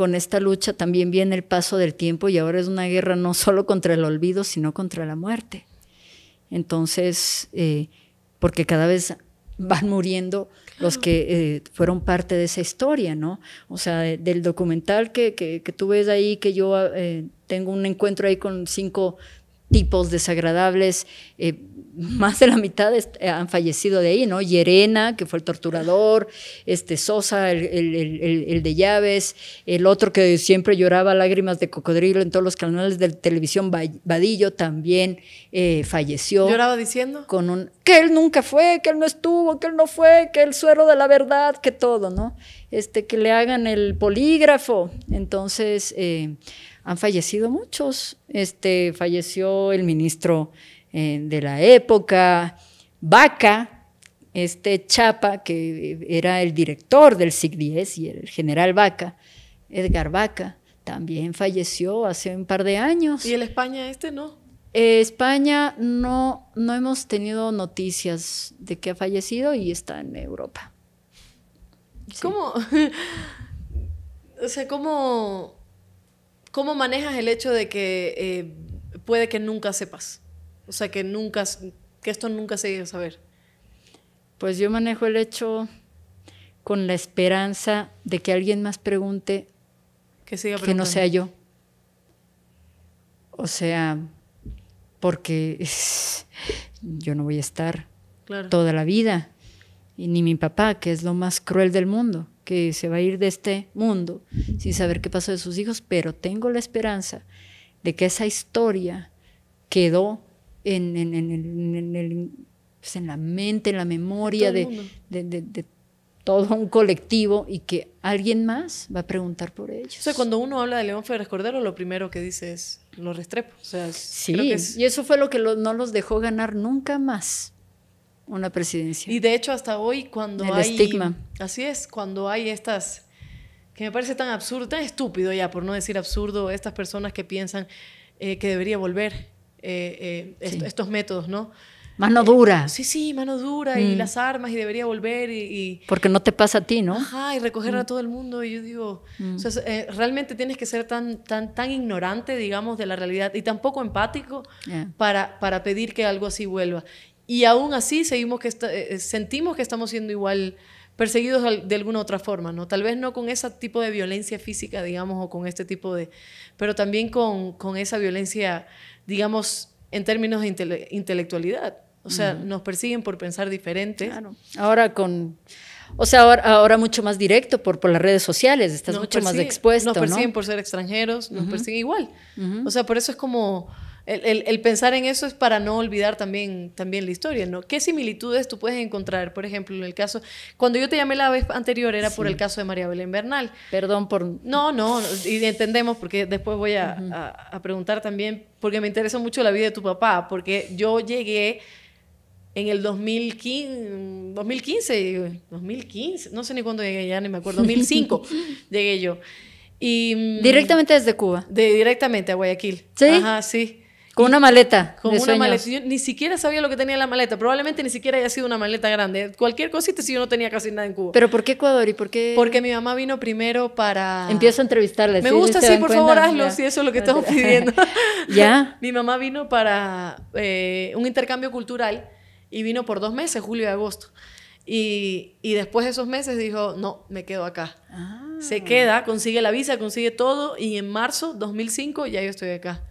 con esta lucha también viene el paso del tiempo y ahora es una guerra no solo contra el olvido, sino contra la muerte. Entonces, eh, porque cada vez van muriendo los que eh, fueron parte de esa historia, ¿no? O sea, del documental que, tú ves ahí, que yo eh, tengo un encuentro ahí con cinco tipos desagradables, más de la mitad eh, han fallecido de ahí, ¿no? Yerena, que fue el torturador, este Sosa, el, de llaves, el otro que siempre lloraba lágrimas de cocodrilo en todos los canales de televisión, Vadillo, también eh, falleció. ¿Lloraba diciendo? Con un, que él nunca fue, que él no estuvo, que él no fue, que el suero de la verdad, que todo, ¿no? Este, que le hagan el polígrafo. Entonces, eh, han fallecido muchos. Este, falleció el ministro eh, de la época, Vaca, este Chapa, que era el director del SIC-10 y el general Vaca, Edgar Vaca, también falleció hace un par de años. ¿Y el España este no? Eh, España no, no hemos tenido noticias de que ha fallecido y está en Europa. ¿Cómo? o sea, ¿cómo, manejas el hecho de que eh, puede que nunca sepas? O sea, que nunca, que esto nunca se llega a saber. Pues yo manejo el hecho con la esperanza de que alguien más pregunte que, no sea yo. O sea, porque yo no voy a estar toda la vida, y ni mi papá, que es lo más cruel del mundo, que se va a ir de este mundo sin saber qué pasó de sus hijos, pero tengo la esperanza de que esa historia quedó en, en, en, pues, en la mente, en la memoria de, de, de, todo un colectivo y que alguien más va a preguntar por ellos. O sea, cuando uno habla de León Febres Cordero, lo primero que dice es los Restrepo. O sea, sí, y eso fue lo que no los dejó ganar nunca más una presidencia. Y de hecho, hasta hoy, cuando El hay. estigma. Así es, cuando hay estas. que me parece tan absurdo, tan estúpido ya, por no decir absurdo, estas personas que piensan eh, que debería volver eh, eh, estos métodos, ¿no? Mano dura. Eh, sí, sí, mano dura y mm. las armas y debería volver y, Porque no te pasa a ti, ¿no? Ajá, y recoger a mm. todo el mundo. Y yo digo, mm. realmente tienes que ser tan, tan, tan ignorante, digamos, de la realidad y tan poco empático para, para pedir que algo así vuelva. Y aún así seguimos que sentimos que estamos siendo igual perseguidos de alguna otra forma, ¿no? Tal vez no con ese tipo de violencia física, digamos, o con este tipo de... Pero también con, con esa violencia digamos, en términos de intelectualidad. O sea, nos persiguen por pensar diferente. Claro. Ahora con... O sea, ahora, mucho más directo por, por las redes sociales, estás mucho más expuesto. Nos persiguen por ser extranjeros, nos persiguen igual. O sea, por eso es como el, pensar en eso es para no olvidar también, también la historia, ¿no? ¿Qué similitudes tú puedes encontrar? Por ejemplo, en el caso, cuando yo te llamé la vez anterior era por el caso de María Belén Bernal. Perdón por... No, no, y entendemos porque después voy a, preguntar también, porque me interesa mucho la vida de tu papá, porque yo llegué en el 2015, 2015, no sé ni cuándo llegué ya, ni me acuerdo, 2005 llegué yo. Y, mm, directamente desde Cuba. De, directamente a Guayaquil. Sí. Ajá, sí. Con una maleta. Con una maleta. Yo ni siquiera sabía lo que tenía en la maleta. Probablemente ni siquiera haya sido una maleta grande. Cualquier cosita si yo no tenía casi nada en Cuba. ¿Pero por qué Ecuador y por qué? Porque mi mamá vino primero para. Empiezo a entrevistarle. Me gusta, sí, por favor, hazlo, si eso es lo que estamos pidiendo. ya. mi mamá vino para eh, un intercambio cultural y vino por dos meses, julio y agosto. Y, después de esos meses dijo, no, me quedo acá. Ah. Se queda, consigue la visa, consigue todo y en marzo 2005 ya yo estoy acá.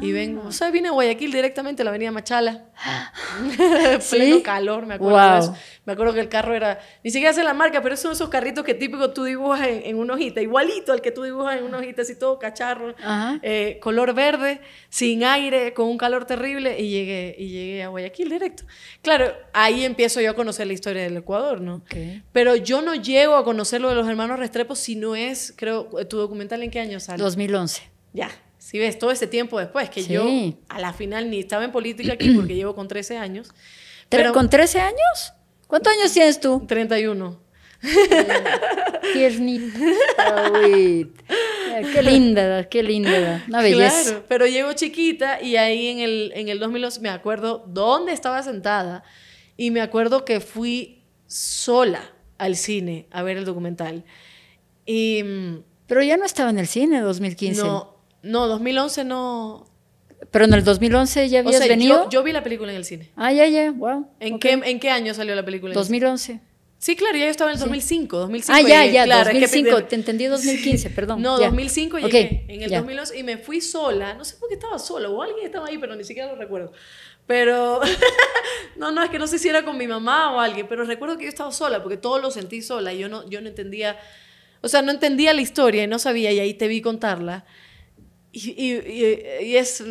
Y vengo, ah. o sea, vine a Guayaquil directamente a la avenida Machala. Pleno calor, me acuerdo. Pues. Me acuerdo que el carro era, ni siquiera sé la marca, pero son esos carritos que típico tú dibujas en, una hojita, igualito al que tú dibujas en una hojita, así todo cacharro, eh, color verde, sin aire, con un calor terrible, y llegué, y llegué a Guayaquil directo. Claro, ahí empiezo yo a conocer la historia del Ecuador, ¿no? Pero yo no llego a conocer lo de los hermanos Restrepo si no es, creo, tu documental en qué año sale? 2011. Ya. Si ves, todo ese tiempo después, que yo a la final ni estaba en política aquí porque llevo con 13 años. Pero, ¿Con 13 años? ¿Cuántos años tienes tú? 31. qué linda, qué linda. Una belleza. Claro, pero llevo chiquita y ahí en el, en el me acuerdo dónde estaba sentada y me acuerdo que fui sola al cine a ver el documental. Mm, pero ya no estaba en el cine en 2015. No, no, 2011 no. Pero en el 2011 ya habías o sea, Yo, vi la película en el cine. Ah, ya, ya, wow. ¿En, qué, ¿En qué año salió la película? 2011. Sí, claro, ya yo estaba en el 2005, 2005. Ah, ya, ya, 2005, te entendí 2015, perdón. No, 2005 llegué, en el 2011, y me fui sola, no sé por qué estaba sola, o alguien estaba ahí, pero ni siquiera lo recuerdo. Pero, no, no, es que no sé si era con mi mamá o alguien, pero recuerdo que yo estaba sola, porque todo lo sentí sola, y yo no, yo no entendía, o sea, no entendía la historia y no sabía, y ahí te vi contarla. Y, es,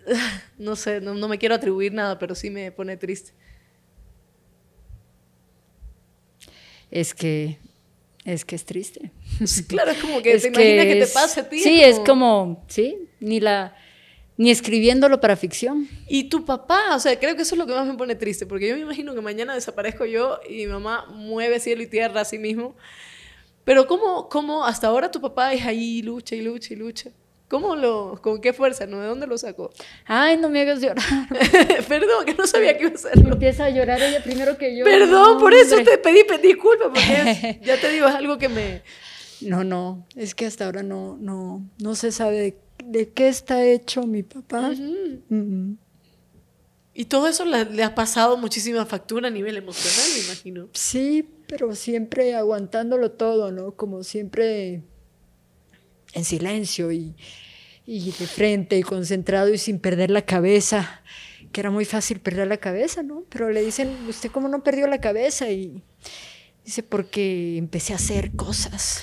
no sé, no, me quiero atribuir nada, pero sí me pone triste. Es que, es que es triste. Claro, es como que es te que imaginas que te pase a ti. Sí, es como, sí, ni la, ni escribiéndolo para ficción. Y tu papá, o sea, creo que eso es lo que más me pone triste, porque yo me imagino que mañana desaparezco yo y mi mamá mueve cielo y tierra a sí mismo. Pero ¿cómo, cómo hasta ahora tu papá es ahí, lucha y lucha y lucha? ¿Cómo lo, con qué fuerza, no? ¿De dónde lo sacó? Ay, no me hagas llorar. Perdón, que no sabía qué iba a hacerlo. Empieza a llorar ella primero que yo. Perdón, por eso te pedí, disculpa, porque ya te digo, algo que me... No, no, es que hasta ahora no, no, no se sabe de, qué está hecho mi papá. Y todo eso le, ha pasado muchísima factura a nivel emocional, me imagino. Sí, pero siempre aguantándolo todo, ¿no? Como siempre en silencio y, de frente y concentrado y sin perder la cabeza, que era muy fácil perder la cabeza, ¿no? Pero le dicen, ¿usted cómo no perdió la cabeza? Y dice, porque empecé a hacer cosas.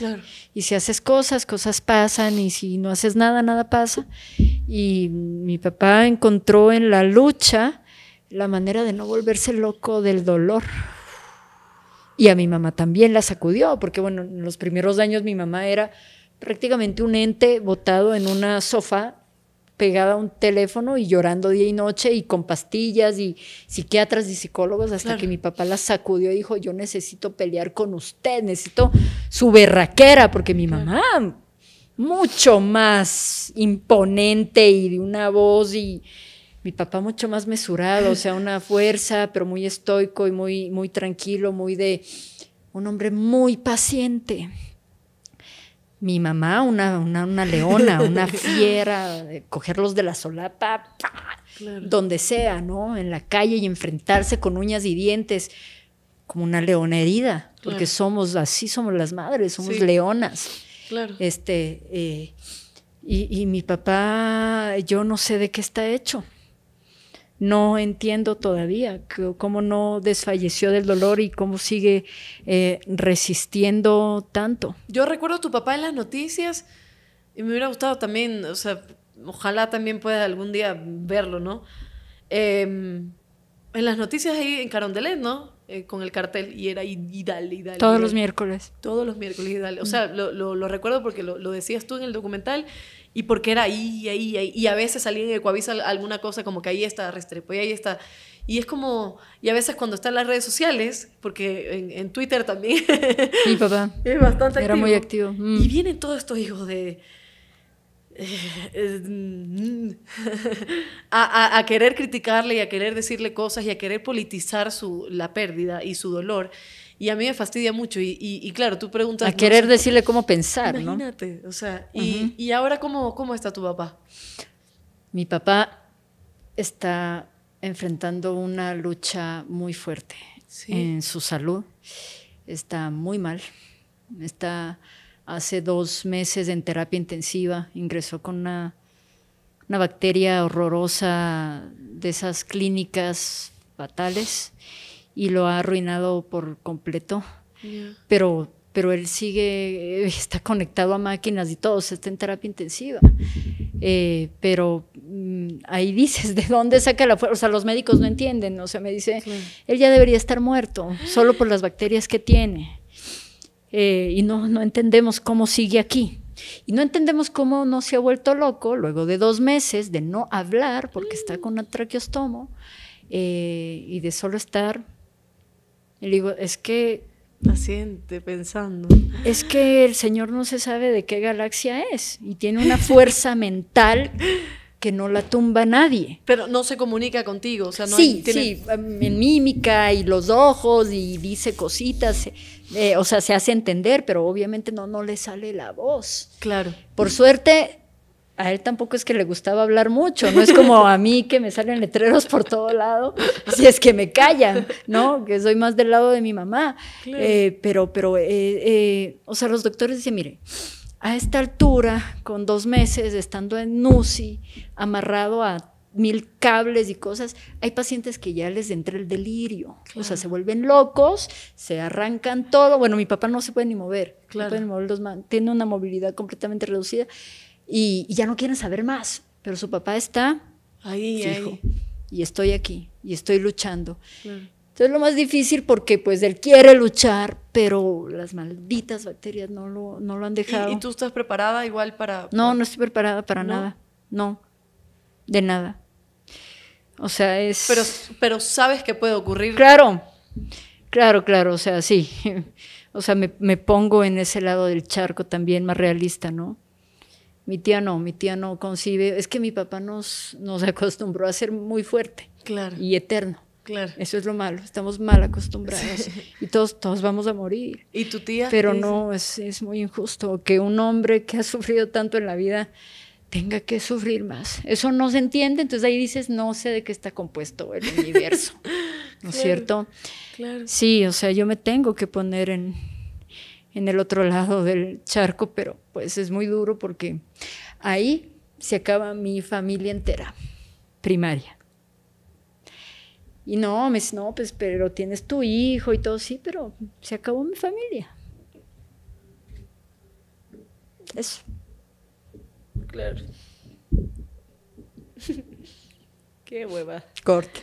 Y si haces cosas, cosas pasan, y si no haces nada, nada pasa. Y mi papá encontró en la lucha la manera de no volverse loco del dolor. Y a mi mamá también la sacudió, porque bueno, en los primeros años mi mamá era prácticamente un ente botado en una sofá pegada a un teléfono y llorando día y noche y con pastillas y psiquiatras y psicólogos hasta que mi papá la sacudió y dijo, yo necesito pelear con usted, necesito su berraquera, porque mi mamá, mucho más imponente y de una voz y mi papá mucho más mesurado, o sea, una fuerza, pero muy estoico y muy, muy tranquilo, muy de un hombre muy paciente mi mamá, una, una, leona, una fiera, cogerlos de la solapa, donde sea, ¿no? En la calle y enfrentarse con uñas y dientes como una leona herida, porque somos así, somos las madres, somos leonas. Claro. Este, eh, y, mi papá, yo no sé de qué está hecho no entiendo todavía cómo no desfalleció del dolor y cómo sigue eh, resistiendo tanto. Yo recuerdo a tu papá en las noticias y me hubiera gustado también, o sea, ojalá también puedas algún día verlo, ¿no? Em, en las noticias ahí en Carondelet, ¿no? Eh, con el cartel y era y, Todos los miércoles. Todos los miércoles y O sea, lo, recuerdo porque lo, lo decías tú en el documental y porque era ahí, ahí, ahí. Y a veces salía en alguna cosa como que ahí está Restrepo y ahí está. Y es como, y a veces cuando está en las redes sociales, porque en, en Twitter también. Mi papá. Era bastante Era muy activo. Mm. Y vienen todos estos hijos de. Eh, eh, a, a, a, querer criticarle y a querer decirle cosas y a querer politizar su, la pérdida y su dolor. Y a mí me fastidia mucho. Y, claro, tú preguntas... A querer decirle cómo pensar, ¿no? Imagínate, o sea, y, ahora cómo, cómo está tu papá? Mi papá está enfrentando una lucha muy fuerte en su salud. Está muy mal. Está hace dos meses en terapia intensiva. Ingresó con una, una bacteria horrorosa de esas clínicas fatales y lo ha arruinado por completo. Pero, pero él sigue, eh, está conectado a máquinas y todo, está en terapia intensiva. Eh, pero mm, ahí dices, ¿de dónde saca la fuerza? O sea, los médicos no entienden, o sea, me dice, él ya debería estar muerto, solo por las bacterias que tiene. Eh, y no, entendemos cómo sigue aquí. Y no entendemos cómo no se ha vuelto loco luego de dos meses de no hablar porque está mm. con un traqueostomo y de solo estar y le digo, es que... Paciente, pensando. Es que el Señor no se sabe de qué galaxia es y tiene una fuerza mental que no la tumba nadie. Pero no se comunica contigo, o sea, no Sí, em, en mímica y los ojos y dice cositas, eh, o sea, se hace entender, pero obviamente no, no le sale la voz. Claro. Por suerte, a él tampoco es que le gustaba hablar mucho, no es como a mí que me salen letreros por todo lado, si es que me callan, ¿no? Que soy más del lado de mi mamá. Eh, pero, pero, eh, eh, o sea, los doctores dicen, mire, a esta altura, con dos meses, estando en UCI, amarrado a mil cables y cosas, hay pacientes que ya les entra el delirio, o sea, se vuelven locos, se arrancan todo, bueno, mi papá no se puede ni mover, tiene una movilidad completamente reducida y, ya no quieren saber más, pero su papá está ahí, fijo, y estoy aquí, y estoy luchando. Entonces es lo más difícil porque pues él quiere luchar, pero las malditas bacterias no lo, no lo han dejado. ¿Y, tú estás preparada igual para...? No, no estoy preparada para nada, no, de nada. O sea, es... Pero, pero sabes que puede ocurrir. Claro, claro, claro, o sea, sí. O sea, me pongo en ese lado del charco también más realista, ¿no? Mi tía no, mi tía no concibe. Es que mi papá nos, nos acostumbró a ser muy fuerte claro. y eterno. Claro. Eso es lo malo, estamos mal acostumbrados y todos, todos vamos a morir. ¿Y tu tía? Pero no, es, muy injusto que un hombre que ha sufrido tanto en la vida tenga que sufrir más. Eso no se entiende, entonces ahí dices, no sé de qué está compuesto el universo, ¿no es cierto? Claro. Sí, o sea, yo me tengo que poner en, en el otro lado del charco, pero pues es muy duro porque ahí se acaba mi familia entera, primaria. Y no, me dice, no, pues, pero tienes tu hijo y todo, sí, pero se acabó mi familia. Eso. Claro. Qué hueva. Corte.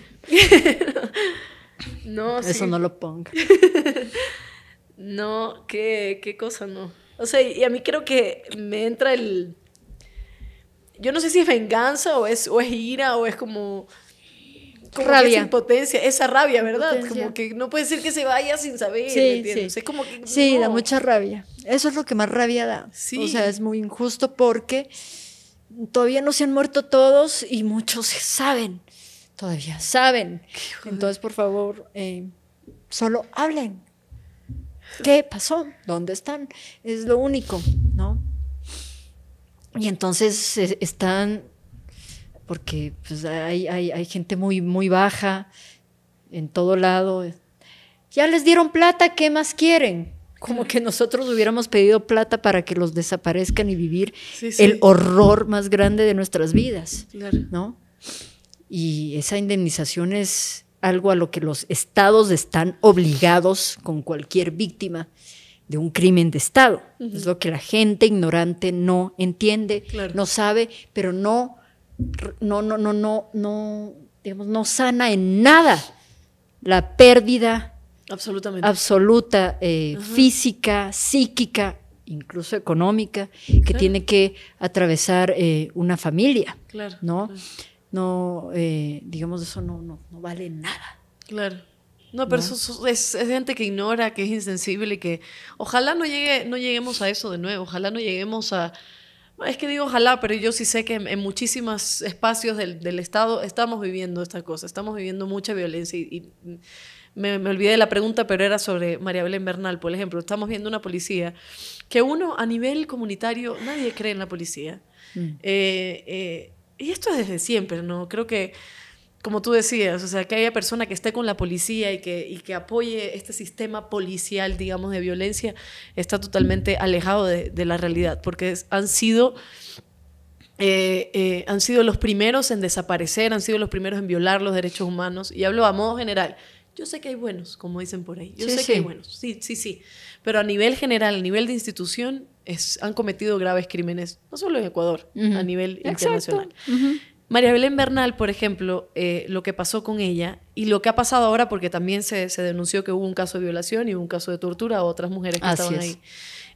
no, Eso no lo ponga. No, qué, cosa, no. O sea, y a mí creo que me entra el... Yo no sé si es venganza o es, o ira o es como... rabia. Esa impotencia, esa rabia, ¿verdad? Como que no puede ser que se vaya sin saber, sí, Sí. sí da mucha rabia. Eso es lo que más rabia da. Sí. O sea, es muy injusto porque todavía no se han muerto todos y muchos saben, todavía saben. Entonces, por favor, eh, solo hablen. ¿Qué pasó? ¿Dónde están? Es lo único, ¿no? Y entonces están, porque pues, hay, gente muy, muy baja en todo lado. Ya les dieron plata, ¿qué más quieren? Como que nosotros hubiéramos pedido plata para que los desaparezcan y vivir el horror más grande de nuestras vidas, ¿no? Y esa indemnización es, algo a lo que los estados están obligados con cualquier víctima de un crimen de Estado. Es lo que la gente ignorante no entiende, no sabe, pero no, no, no, no, no, digamos, no sana en nada la pérdida Absolutamente. absoluta eh, física, psíquica, incluso económica, que tiene que atravesar eh, una familia. ¿no? no, eh, digamos, eso no, no, no, vale nada. Claro. No, pero es, gente que ignora, que es insensible, que ojalá no, llegue, no lleguemos a eso de nuevo, ojalá no lleguemos a... Es que digo ojalá, pero yo sí sé que en, muchísimos espacios del, Estado estamos viviendo esta cosa, estamos viviendo mucha violencia y, me, olvidé de la pregunta, pero era sobre María Belén Bernal, por ejemplo. Estamos viendo una policía que uno a nivel comunitario, nadie cree en la policía. Mm. eh, eh y esto es desde siempre, ¿no? Creo que, como tú decías, o sea, que haya persona que esté con la policía y que, y que apoye este sistema policial, digamos, de violencia, está totalmente alejado de, la realidad, porque han sido... Eh, eh, han sido los primeros en desaparecer, han sido los primeros en violar los derechos humanos, y hablo a modo general. Yo sé que hay buenos, como dicen por ahí. Yo sé que hay buenos. Sí, sí, sí. Pero a nivel general, a nivel de institución, es, han cometido graves crímenes, no solo en Ecuador, a nivel internacional. María Belén Bernal, por ejemplo, eh, lo que pasó con ella y lo que ha pasado ahora, porque también se, denunció que hubo un caso de violación y un caso de tortura a otras mujeres que estaban ahí.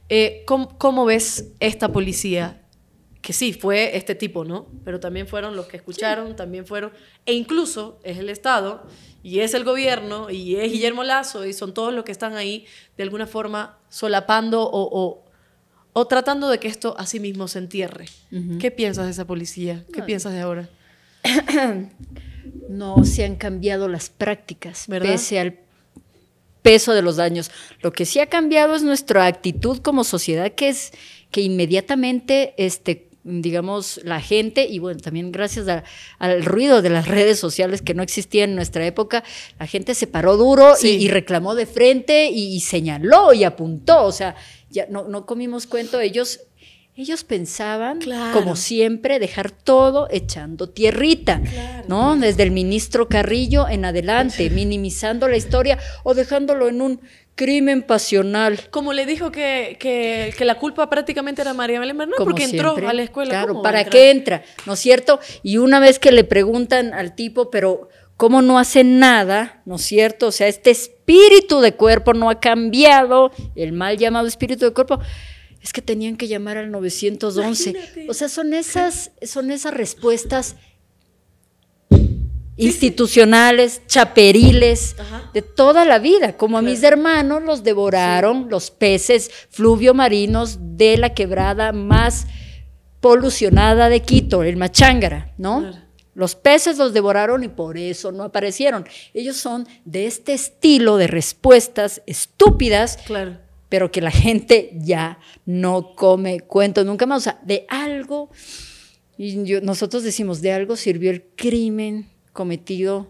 Eh, ¿cómo, ves esta policía que sí, fue este tipo, ¿no? Pero también fueron los que escucharon, también fueron, e incluso es el Estado y es el gobierno y es Guillermo Lazo y son todos los que están ahí de alguna forma solapando o, o, tratando de que esto a sí mismo se entierre. ¿Qué piensas de esa policía? ¿Qué piensas de ahora? no se han cambiado las prácticas, ¿verdad? pese al peso de los daños. Lo que sí ha cambiado es nuestra actitud como sociedad, que es que inmediatamente este, digamos, la gente, y bueno, también gracias al ruido de las redes sociales que no existían en nuestra época, la gente se paró duro y, reclamó de frente y, señaló y apuntó, o sea, ya no, comimos cuento, ellos, ellos pensaban, como siempre, dejar todo echando tierrita, ¿no? Desde el ministro Carrillo en adelante, minimizando la historia o dejándolo en un crimen pasional. Como le dijo que, la culpa prácticamente era María Belén no porque entró a la escuela. Claro, ¿para qué entra? ¿No es cierto? Y una vez que le preguntan al tipo, pero ¿cómo no hace nada? ¿No es cierto? O sea, este espíritu de cuerpo no ha cambiado, el mal llamado espíritu de cuerpo. Es que tenían que llamar al 911. O sea, son esas, son esas respuestas institucionales, chaperiles, de toda la vida. Como a mis hermanos los devoraron los peces fluvio marinos de la quebrada más polucionada de Quito, el Machangara, ¿no? Los peces los devoraron y por eso no aparecieron. Ellos son de este estilo de respuestas estúpidas, pero que la gente ya no come cuento nunca más. O sea, de algo, y nosotros decimos, de algo sirvió el crimen cometido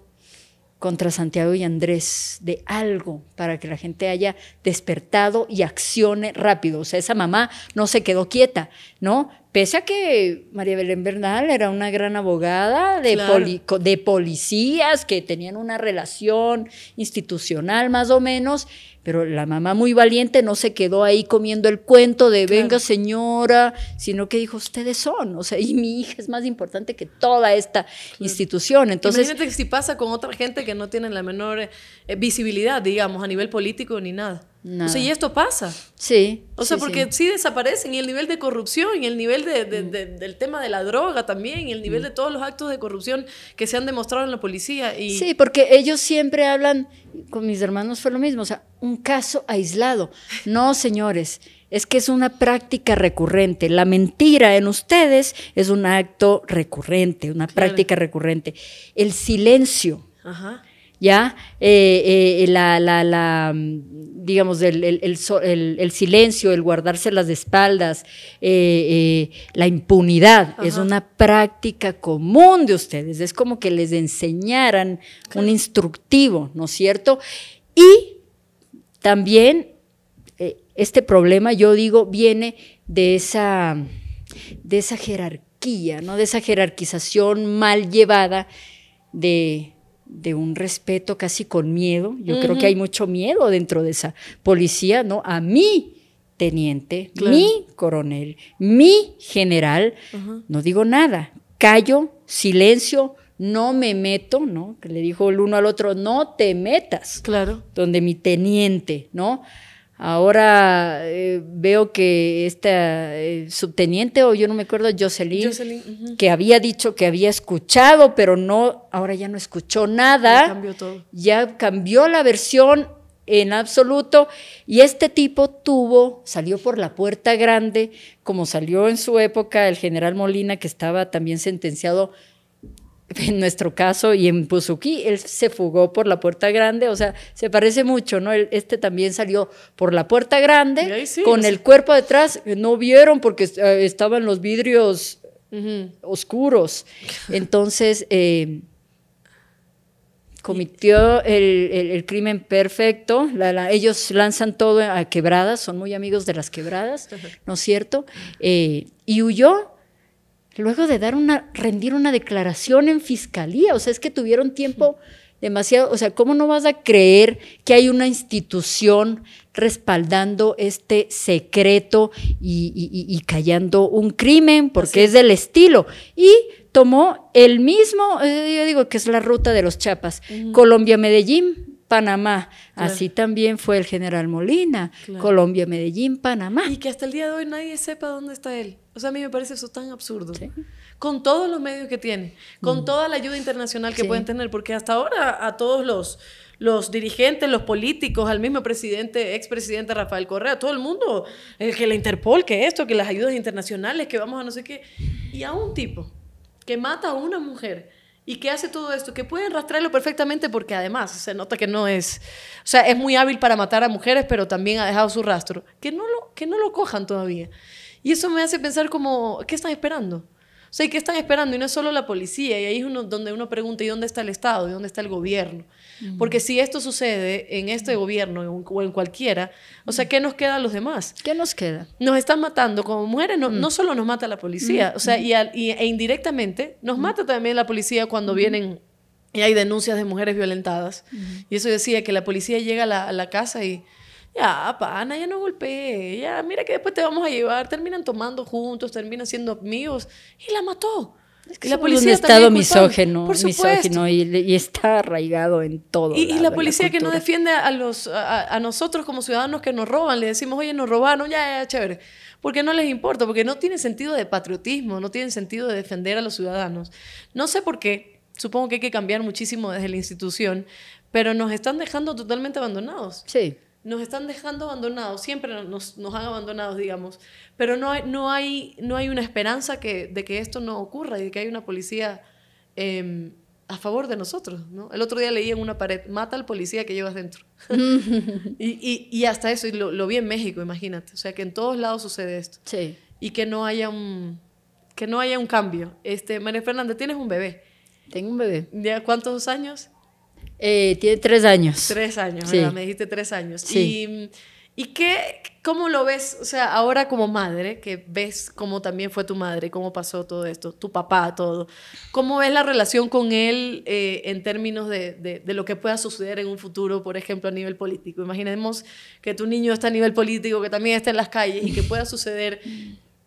contra Santiago y Andrés, de algo para que la gente haya despertado y accione rápido. O sea, esa mamá no se quedó quieta, ¿no? Pese a que María Belén Bernal era una gran abogada de, policías que tenían una relación institucional más o menos, pero la mamá muy valiente no se quedó ahí comiendo el cuento de venga señora, sino que dijo ustedes son, o sea, y mi hija es más importante que toda esta institución. Entonces, Imagínate que si pasa con otra gente que no tiene la menor eh, visibilidad, digamos, a nivel político ni nada. nada. O sea, y esto pasa. Sí. O sea, porque sí. desaparecen y el nivel de corrupción y el nivel mm. del tema de la droga también y el nivel mm. de todos los actos de corrupción que se han demostrado en la policía. Y... Sí, porque ellos siempre hablan, con mis hermanos fue lo mismo, o sea, un caso aislado. No, señores, es que es una práctica recurrente. La mentira en ustedes es un acto recurrente, una práctica recurrente. El silencio. Ajá ¿ya? la, digamos, el, silencio, el guardarse las espaldas, eh, eh, la impunidad, es una práctica común de ustedes, es como que les enseñaran un instructivo, ¿no es cierto? Y también eh, este problema, yo digo, viene de esa, de esa jerarquía, ¿no? de esa jerarquización mal llevada de de un respeto casi con miedo. Yo creo que hay mucho miedo dentro de esa policía, ¿no? A mi teniente, mi coronel, mi general, no digo nada, callo, silencio, no me meto, ¿no? Que le dijo el uno al otro, no te metas. Claro. Donde mi teniente, ¿no? Ahora eh, veo que este subteniente, o yo no me acuerdo, Jocelyn, que había dicho que había escuchado, pero no, ahora ya no escuchó nada. Ya cambió todo. Ya cambió la versión en absoluto. Y este tipo tuvo, salió por la puerta grande, como salió en su época el general Molina, que estaba también sentenciado en nuestro caso y en Puzuki, él se fugó por la puerta grande, o sea, se parece mucho, ¿no? este también salió por la puerta grande, con el cuerpo detrás, no vieron porque eh, estaban los vidrios oscuros. Entonces, eh, cometió el, crimen perfecto, ellos lanzan todo a quebradas, son muy amigos de las quebradas, ¿no es cierto? Eh, y huyó luego de dar una, rendir una declaración en fiscalía, o sea, es que tuvieron tiempo demasiado, o sea, ¿cómo no vas a creer que hay una institución respaldando este secreto y, callando un crimen porque es del estilo? Y tomó el mismo, eh, yo digo que es la ruta de los chapas, Colombia-Medellín, Panamá. Así también fue el general Molina, Colombia, Medellín, Panamá. Y que hasta el día de hoy nadie sepa dónde está él. O sea, a mí me parece eso tan absurdo. Con todos los medios que tiene, con mm. toda la ayuda internacional que pueden tener, porque hasta ahora a todos los, los dirigentes, los políticos, al mismo presidente, expresidente Rafael Correa, todo el mundo, el que la Interpol, que esto, que las ayudas internacionales, que vamos a no sé qué. Y a un tipo que mata a una mujer y que hace todo esto, que pueden rastrearlo perfectamente porque además se nota que no es, o sea, es muy hábil para matar a mujeres, pero también ha dejado su rastro, que no lo, que no lo cojan todavía. Y eso me hace pensar como, ¿qué están esperando? O sea, ¿qué están esperando? Y no es solo la policía, y ahí es donde uno pregunta, ¿y dónde está el Estado? ¿Y dónde está el gobierno? Porque si esto sucede en este gobierno o en cualquiera, o sea, ¿qué nos queda a los demás? ¿Qué nos queda? Nos están matando como mujeres, no, mm. solo nos mata la policía, o sea, y, e indirectamente nos mata también la policía cuando vienen... Y hay denuncias de mujeres violentadas. Y eso decía que la policía llega a la casa y, ya, pana, ya no golpeé, ya, mira que después te vamos a llevar. Terminan tomando juntos, terminan siendo amigos. Y la mató. Es que la policía un estado misógeno, por y, está arraigado en todo. Y, la policía que no defiende a, los, a, nosotros como ciudadanos que nos roban, le decimos, oye, nos robaron, ya, ya, chévere. Porque no les importa, porque no tiene sentido de patriotismo, no tiene sentido de defender a los ciudadanos. No sé por qué, supongo que hay que cambiar muchísimo desde la institución, pero nos están dejando totalmente abandonados. Sí nos están dejando abandonados, siempre nos, han abandonado, digamos, pero no hay, no hay, no hay una esperanza que, de que esto no ocurra y de que hay una policía em, a favor de nosotros, ¿no? El otro día leí en una pared, mata al policía que llevas dentro. y, hasta eso, y lo, vi en México, imagínate, o sea, que en todos lados sucede esto. Sí. Y que no haya un, que no haya un cambio. Este, María Fernanda, tienes un bebé. Tengo un bebé. ¿Ya cuántos años? Eh, tiene tres años. Tres años, Me dijiste tres años. ¿Y, mm, y qué, cómo lo ves? O sea, ahora como madre, que ves cómo también fue tu madre, cómo pasó todo esto, tu papá, todo. ¿Cómo ves la relación con él eh, en términos de, de, lo que pueda suceder en un futuro, por ejemplo, a nivel político? Imaginemos que tu niño está a nivel político, que también está en las calles y que pueda suceder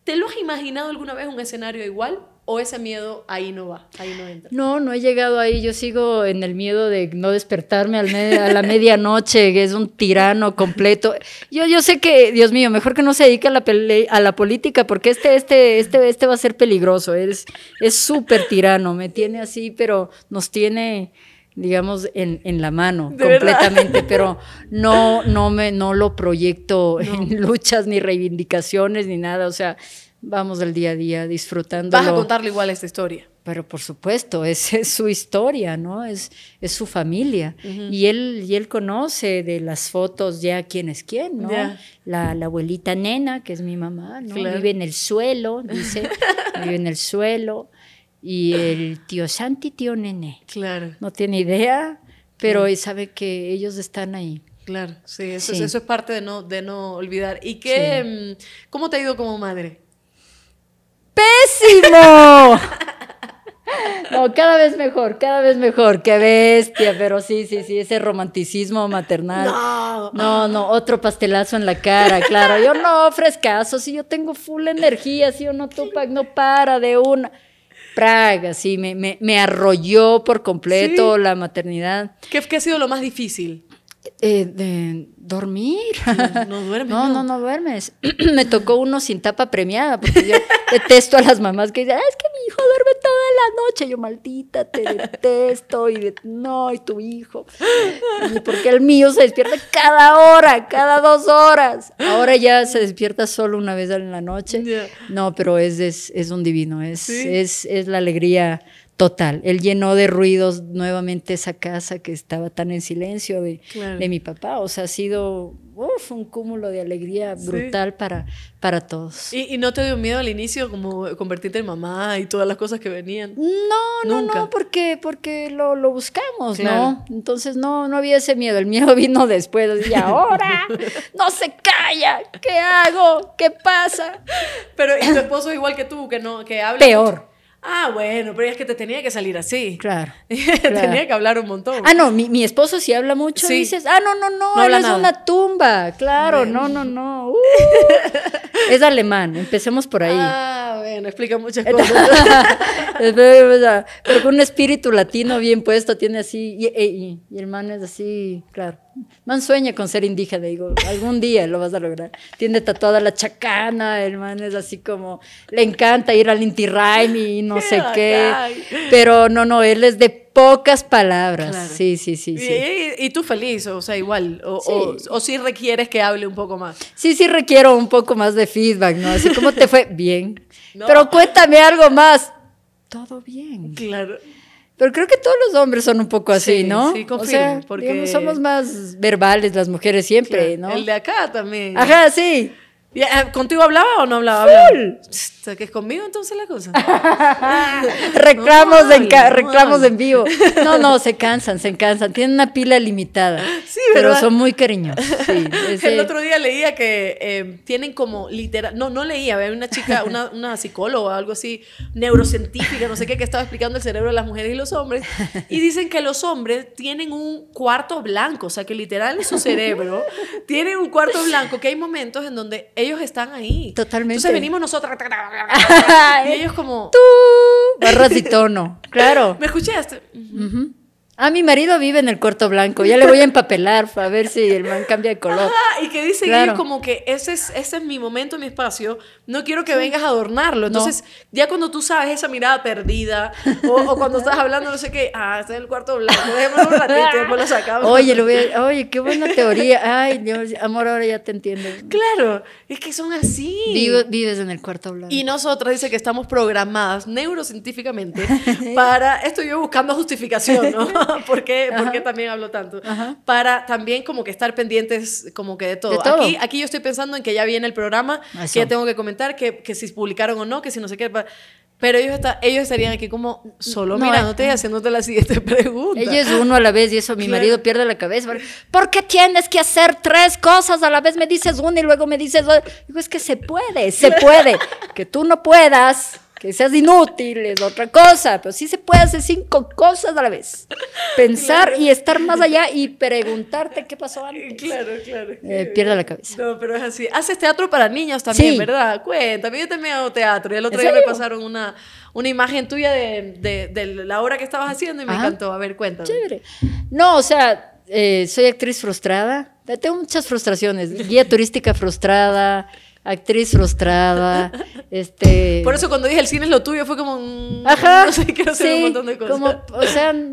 ¿Te lo has imaginado alguna vez un escenario igual? ¿O ese miedo ahí no va, ahí no entra? No, no he llegado ahí. Yo sigo en el miedo de no despertarme a la medianoche, que es un tirano completo. Yo, yo sé que, Dios mío, mejor que no se dedique a la, a la política, porque este, este, este, este va a ser peligroso. Es súper tirano, me tiene así, pero nos tiene digamos, en, en la mano completamente, pero no, no, me, no lo proyecto en luchas ni reivindicaciones ni nada, o sea, vamos del día a día disfrutando. Vas a contarle igual esta historia. Pero por supuesto, es, su historia, ¿no? Es, es su familia. y, él, y él conoce de las fotos ya quién es quién, ¿no? La, abuelita nena, que es mi mamá, ¿no? Vive en el suelo, dice, vive en el suelo y el tío Santi, tío Nene. Claro. No tiene idea, pero sabe que ellos están ahí. Claro, sí, eso, Es, eso es parte de no, de no olvidar. ¿Y qué, mm, cómo te ha ido como madre? ¡Pésimo! No, cada vez mejor, cada vez mejor. Qué bestia, pero sí, sí, sí, ese romanticismo maternal. No, no, otro pastelazo en la cara, claro. Yo no, frescazo, si yo tengo full energía, si yo no, Tupac no para de una. Praga, sí, me, arrolló por completo la maternidad. ¿Qué, ¿Qué, ha sido lo más difícil? Eh, de dormir. No, duerme duermes. No, no, no, duermes. me tocó uno sin tapa premiada, porque yo detesto a las mamás que dicen, es que mi hijo duerme toda la noche. Yo, maldita, te detesto. Y no, y tu hijo. porque el mío se despierta cada hora, cada dos horas. Ahora ya se despierta solo una vez en la noche. No, pero es, es, un divino. Es, es, es la alegría Total, él llenó de ruidos nuevamente esa casa que estaba tan en silencio de, mi papá. O sea, ha sido un cúmulo de alegría brutal para, para todos. ¿Y, no te dio miedo al inicio como convertirte en mamá y todas las cosas que venían? No, no, no, porque, porque lo, buscamos, ¿no? Entonces no, no había ese miedo, el miedo vino después. Y ahora no se calla, ¿qué hago? ¿Qué pasa? Pero ¿y tu esposo igual que tú, que, no, que habla? Peor. Ah, bueno, pero es que te tenía que salir así. Claro. tenía que hablar un montón. Ah, no, mi, esposo sí habla mucho. Y dices, ah, no, no, no, hablas él una tumba. Claro, no, no, no. Uh". es alemán, empecemos por ahí. Ah, bueno, explica muchas cosas. pero con un espíritu latino bien puesto, tiene así. Y, e, y el man es así, claro. Man sueña con ser indígena, digo, algún día lo vas a lograr. Tiene tatuada la chacana, el man es así como, le encanta ir al Inti Raimi y no sé qué. Pero no, no, él es de pocas palabras. Sí, sí, sí. sí. Y, tú feliz, o sea, igual. O, sí. O, requieres que hable un poco más. Sí, sí requiero un poco más de feedback, ¿no? Así como te fue, bien. Pero cuéntame algo más. Todo bien. Claro. Pero creo que todos los hombres son un poco así, ¿no? Sí, o sea, porque somos más verbales las mujeres siempre, ¿no? El de acá también. Ajá, sí. Eh, ¿Contigo hablaba o no hablaba? Full. que es conmigo entonces la cosa? reclamos en, reclamos en vivo. No, no, se cansan, se cansan. Tienen una pila limitada. Sí, ¿verdad? Pero son muy cariñosos. El otro día leía que em, tienen como literal. No, no leía. Había una chica, una, una psicóloga, algo así, neurocientífica, no sé qué, que estaba explicando el cerebro de las mujeres y los hombres. Y dicen que los hombres tienen un cuarto blanco. O sea, que literal su cerebro tiene un cuarto blanco. Que hay momentos en donde ellos están ahí. Totalmente. Entonces venimos nosotros. y ellos como... Tú. Barras y tono. Claro. ¿Me escuchaste? Uh Ah, mi marido vive en el cuarto blanco, ya le voy a empapelar para ver si el man cambia de color. y que dice claro. es como que ese es, ese es mi momento, mi espacio, no quiero que vengas a adornarlo. Entonces, ya cuando tú sabes esa mirada perdida, o, cuando estás hablando, no sé qué, ah, está en el cuarto blanco, déjame ratito, después lo sacamos. Oye, oye, qué buena teoría. Ay, amor, ahora ya te entiendo. Claro, es que son así. vives en el cuarto blanco. Y nosotras dice que estamos programadas neurocientíficamente para, estoy yo buscando justificación, ¿no? ¿Por qué, también hablo tanto? Para también como que estar pendientes como que de todo. Aquí, aquí, yo estoy pensando en que ya viene el programa, que ya tengo que comentar, que, que si publicaron o no, que si no sé qué. Pero ellos, está, ellos estarían aquí como solo mirándote y eh. haciéndote la siguiente pregunta. Ellos uno a la vez y eso mi marido pierde la cabeza. ¿Por qué tienes que hacer tres cosas a la vez? Me dices una y luego me dices dos. Digo, es que se puede, se puede. Que tú no puedas que seas inútil es otra cosa, pero sí se puede hacer cinco cosas a la vez. Pensar y estar más allá y preguntarte qué pasó antes. Claro, claro. Eh, la cabeza. No, pero es así. Haces teatro para niños también, ¿verdad? Cuéntame, yo también hago teatro. Y el otro día me pasaron una, una imagen tuya de, la obra que estabas haciendo y me ah. encantó. A ver, cuéntame. Chévere. No, o sea, eh, soy actriz frustrada. Tengo muchas frustraciones. Guía turística frustrada actriz frustrada, este... Por eso cuando dije el cine es lo tuyo fue como... Un... Mm, Ajá. No sé, un montón de cosas. Como, o sea, no,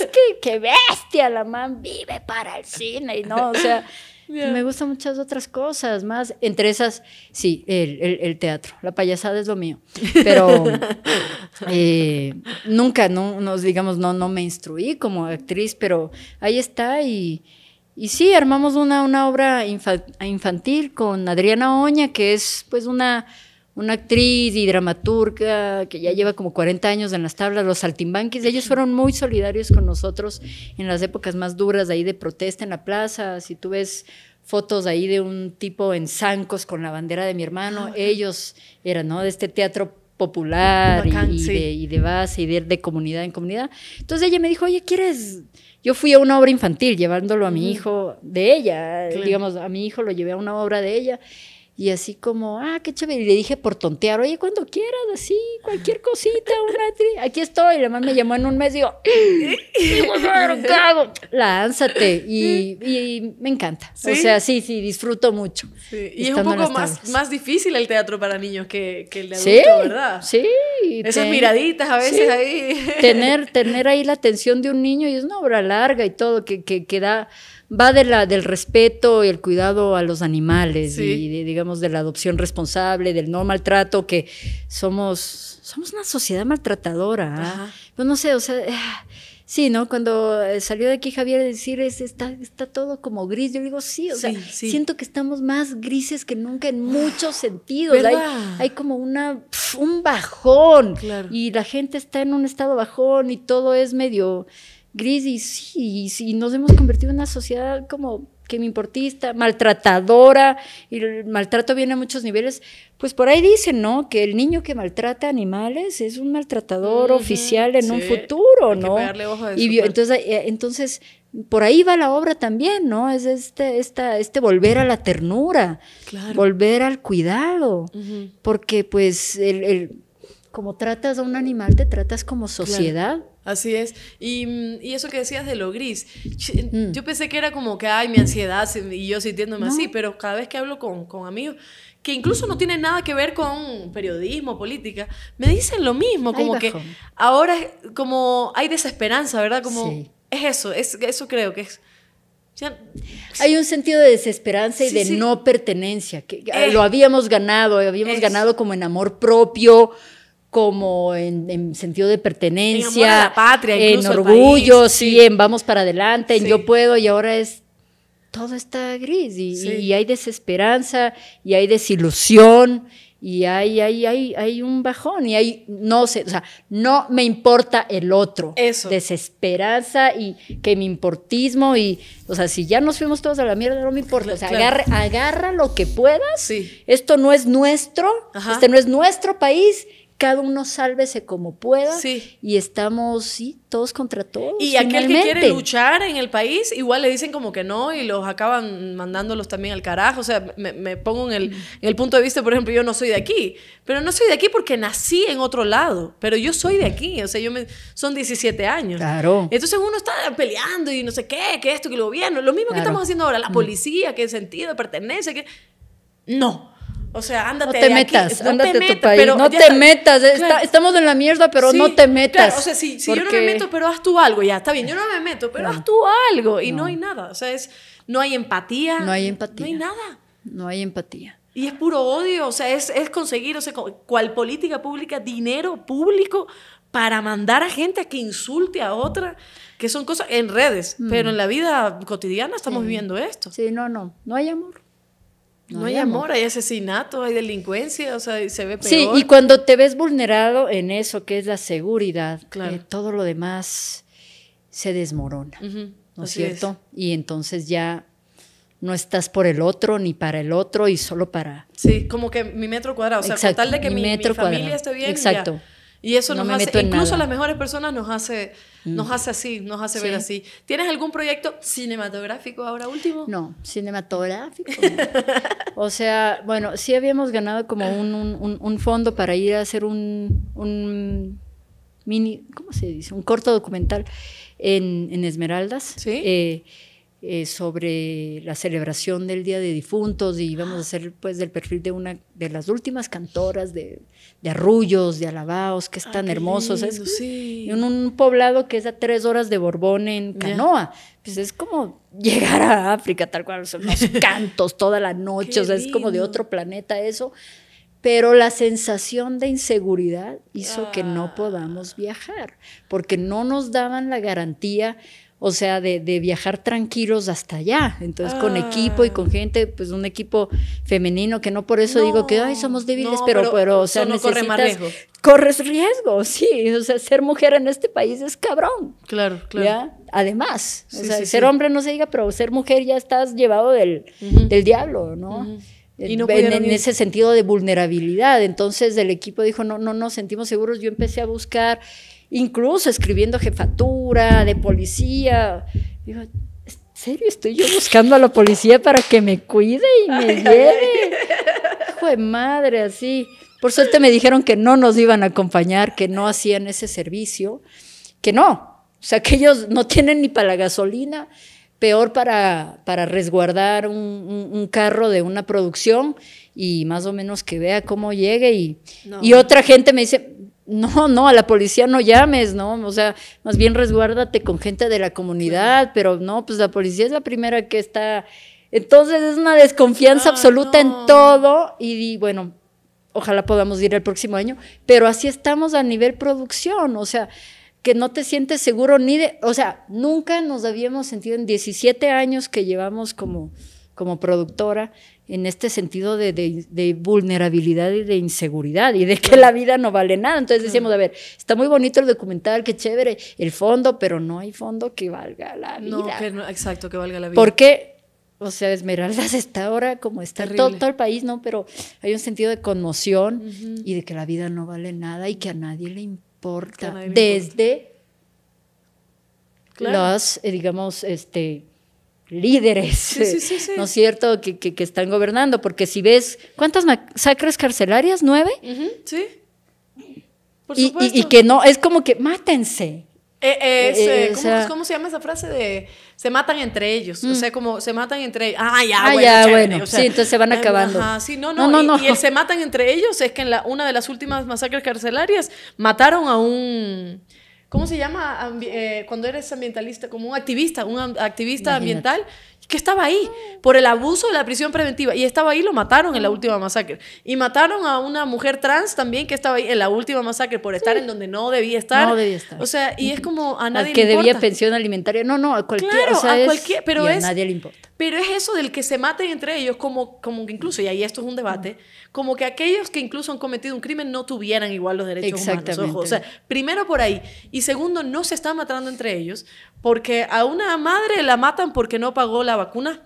es que, bestia, la man vive para el cine y no, o sea... Me gustan muchas otras cosas más. Entre esas, sí, el, teatro. La payasada es lo mío. Pero eh, nunca, no, nos digamos, no, no me instruí como actriz, pero ahí está y, y sí, armamos una, obra infantil con Adriana Oña, que es pues una, una actriz y dramaturga que ya lleva como 40 años en las tablas, los saltimbanquis. Ellos fueron muy solidarios con nosotros en las épocas más duras de ahí de protesta en la plaza. Si tú ves fotos ahí de un tipo en zancos con la bandera de mi hermano, ah, ellos eran, ¿no? De este teatro popular y, de, base y de comunidad en comunidad. Entonces ella me dijo, oye, ¿quieres...? Yo fui a una obra infantil llevándolo a mi hijo de ella, digamos, a mi hijo lo llevé a una obra de ella y así como, ah, qué chévere. Y le dije por tontear, oye, cuando quieras, así, cualquier cosita, una tri aquí estoy. Y la mamá me llamó en un mes y digo, Lánzate. Y, me encanta. O sea, sí, sí, disfruto mucho. Y es un poco más, más difícil el teatro para niños que, que el de adultos, ¿verdad? Sí. Esas miraditas a veces ahí. Tener, tener ahí la atención de un niño y es una obra larga y todo que, que, que da va del respeto y el cuidado a los animales y, digamos, de la adopción responsable, del no maltrato, que somos, somos una sociedad maltratadora. ¿ah? Pues no sé, o sea... Sí, ¿no? Cuando eh, salió de aquí Javier a decir, es, está, está todo como gris, yo digo, sí, o sea, siento que estamos más grises que nunca en muchos sentidos. Hay, como una, un bajón. Y la gente está en un estado bajón y todo es medio gris y, sí, y, nos hemos convertido en una sociedad como que me importista, maltratadora, y el maltrato viene a muchos niveles, pues por ahí dicen, ¿no? Que el niño que maltrata animales es un maltratador oficial en un futuro, ¿no? ojo y entonces, eh, entonces, por ahí va la obra también, ¿no? Es este, esta, este volver a la ternura, volver al cuidado, porque pues el como tratas a un animal, te tratas como sociedad. Así es. Y, mm, y, eso que decías de lo gris, mm. yo pensé que era como que, ay, mi ansiedad y yo sintiéndome así, pero cada vez que hablo con, con amigos que incluso no tienen nada que ver con periodismo, política, me dicen lo mismo, como que ahora como hay desesperanza, ¿verdad? Como sí. es eso, es eso creo que es. hay un sentido de desesperanza y de no pertenencia, que ah, lo habíamos ganado, habíamos ganado como en amor propio, como en, sentido de pertenencia, en, orgullo, sí. en vamos para adelante, en yo puedo y ahora es todo está gris y, hay desesperanza y hay desilusión y hay, hay, hay, hay un bajón y hay, no sé, o sea, no me importa el otro. Desesperanza y que mi importismo y, o sea, si ya nos fuimos todos a la mierda, no me importa. O sea, agarra, lo que puedas. Esto no es nuestro, este no es nuestro país cada uno sálvese como pueda y estamos sí, todos contra todos. Y aquel que quiere luchar en el país, igual le dicen como que no y los acaban mandándolos también al carajo. O sea, me, pongo en el, en el, punto de vista, por ejemplo, yo no soy de aquí, pero no soy de aquí porque nací en otro lado, pero yo soy de aquí, o sea, yo me, son 17 años. Claro. Entonces uno está peleando y no sé qué, que esto, que el gobierno, lo mismo que estamos haciendo ahora, la policía, qué sentido pertenece, que... No, o sea, ándate. No te metas, No ándate te metas, Pero no te metas. estamos en la mierda, pero no te metas. o sea, sí, si yo no me meto, pero haz tú algo, ya está bien. Yo no me meto, pero haz tú algo. Y no. hay nada. O sea, es, no hay empatía. No hay empatía. No hay nada. No hay empatía. Y es puro odio. O sea, es, es conseguir, o sea, cual política pública, dinero público para mandar a gente a que insulte a otra, que son cosas en redes, pero mm. en la vida cotidiana estamos viviendo esto. Sí, no, no, no hay amor. No, hay, amor. hay asesinato, hay delincuencia, o sea, se ve peor. Sí, y cuando te ves vulnerado en eso que es la seguridad, eh, todo lo demás se desmorona, ¿no es cierto? Y entonces ya no estás por el otro ni para el otro y solo para... Sí, como que mi metro cuadrado, o sea, tal de que mi, familia esté bien. Exacto. Y eso no nos hace, incluso las mejores personas nos hace, mm. nos hace así, nos hace ver así. ¿Tienes algún proyecto cinematográfico ahora último? No, cinematográfico. o sea, bueno, sí habíamos ganado como un, fondo para ir a hacer un, un, mini, ¿cómo se dice? Un corto documental en, en Esmeraldas. Sí. Eh, eh, sobre la celebración del Día de Difuntos y íbamos a hacer pues del perfil de una de las últimas cantoras de, de arrullos, de alabaos, que es ah, tan hermoso, Sí. En un poblado que es a tres horas de Borbón en canoa. Pues es como llegar a África, tal cual, son los cantos toda la noche, sea, es como de otro planeta eso pero la sensación de inseguridad hizo que no ah. podamos viajar, porque no nos daban la garantía o sea, de, de viajar tranquilos hasta allá, entonces con ah. equipo y con gente, pues un equipo femenino, que no por eso digo que, ay, somos débiles, pero, pero, o sea, corre corres riesgo, sí, o sea, ser mujer en este país es cabrón. Claro, claro. Además, o sea, ser hombre no se diga, pero ser mujer ya estás llevado del, diablo, ¿no? en, ese sentido de vulnerabilidad. Entonces el equipo dijo, no, no nos sentimos seguros. Yo empecé a buscar incluso escribiendo jefatura de policía. Digo, ¿en serio estoy yo buscando a la policía para que me cuide y me lleve? Hijo de madre, así. Por suerte me dijeron que no nos iban a acompañar, que no hacían ese servicio, que no. O sea, que ellos no tienen ni para la gasolina, peor para, para resguardar un, carro de una producción y más o menos que vea cómo llegue. y otra gente me dice, no, no, a la policía no llames, ¿no? O sea, más bien resguárdate con gente de la comunidad, pero no, pues la policía es la primera que está. Entonces es una desconfianza ah, absoluta en todo y, y, bueno, ojalá podamos ir el próximo año, pero así estamos a nivel producción, o sea, que no te sientes seguro ni de, o sea, nunca nos habíamos sentido en 17 años que llevamos como como productora en este sentido de, vulnerabilidad y de inseguridad y de que la vida no vale nada. Entonces decíamos, a ver, está muy bonito el documental, qué chévere, el fondo, pero no hay fondo que valga la vida. No, exacto, que valga la vida. ¿Por qué? O sea, Esmeraldas está ahora como está todo, el país, ¿no? Pero hay un sentido de conmoción y de que la vida no vale nada y que a nadie le importa. desde las eh, digamos, este, líderes, eh, ¿no es cierto?, que, están gobernando, porque si ves, ¿cuántas masacres carcelarias? ¿Nueve? Sí. Por y, supuesto. Y, que no, es como que mátense. Eh, eh, ¿cómo, se llama esa frase de se matan entre ellos? O mm. sea, como se matan entre ellos. Ah, ya, ah, bueno. Ya, sí, entonces se van acabando. sí, no, no. no, y, el se matan entre ellos es que en la, una de las últimas masacres carcelarias mataron a un ¿Cómo se llama eh, cuando eres ambientalista? Como un activista, un activista ambiental que estaba ahí por el abuso de la prisión preventiva. Y estaba ahí, lo mataron en la última masacre. Y mataron a una mujer trans también que estaba ahí en la última masacre por estar en donde no debía estar. No debía estar. O sea, y es como a nadie le importa. debía pensión alimentaria. No, no, a cualquier. sea, a Pero es, nadie le importa. Pero es eso del que se maten entre ellos, como, como que incluso, y ahí esto es un debate, como que aquellos que incluso han cometido un crimen no tuvieran igual los derechos humanos. O sea, primero por ahí. Y segundo, no se están matando entre ellos, porque a una madre la matan porque no pagó la vacuna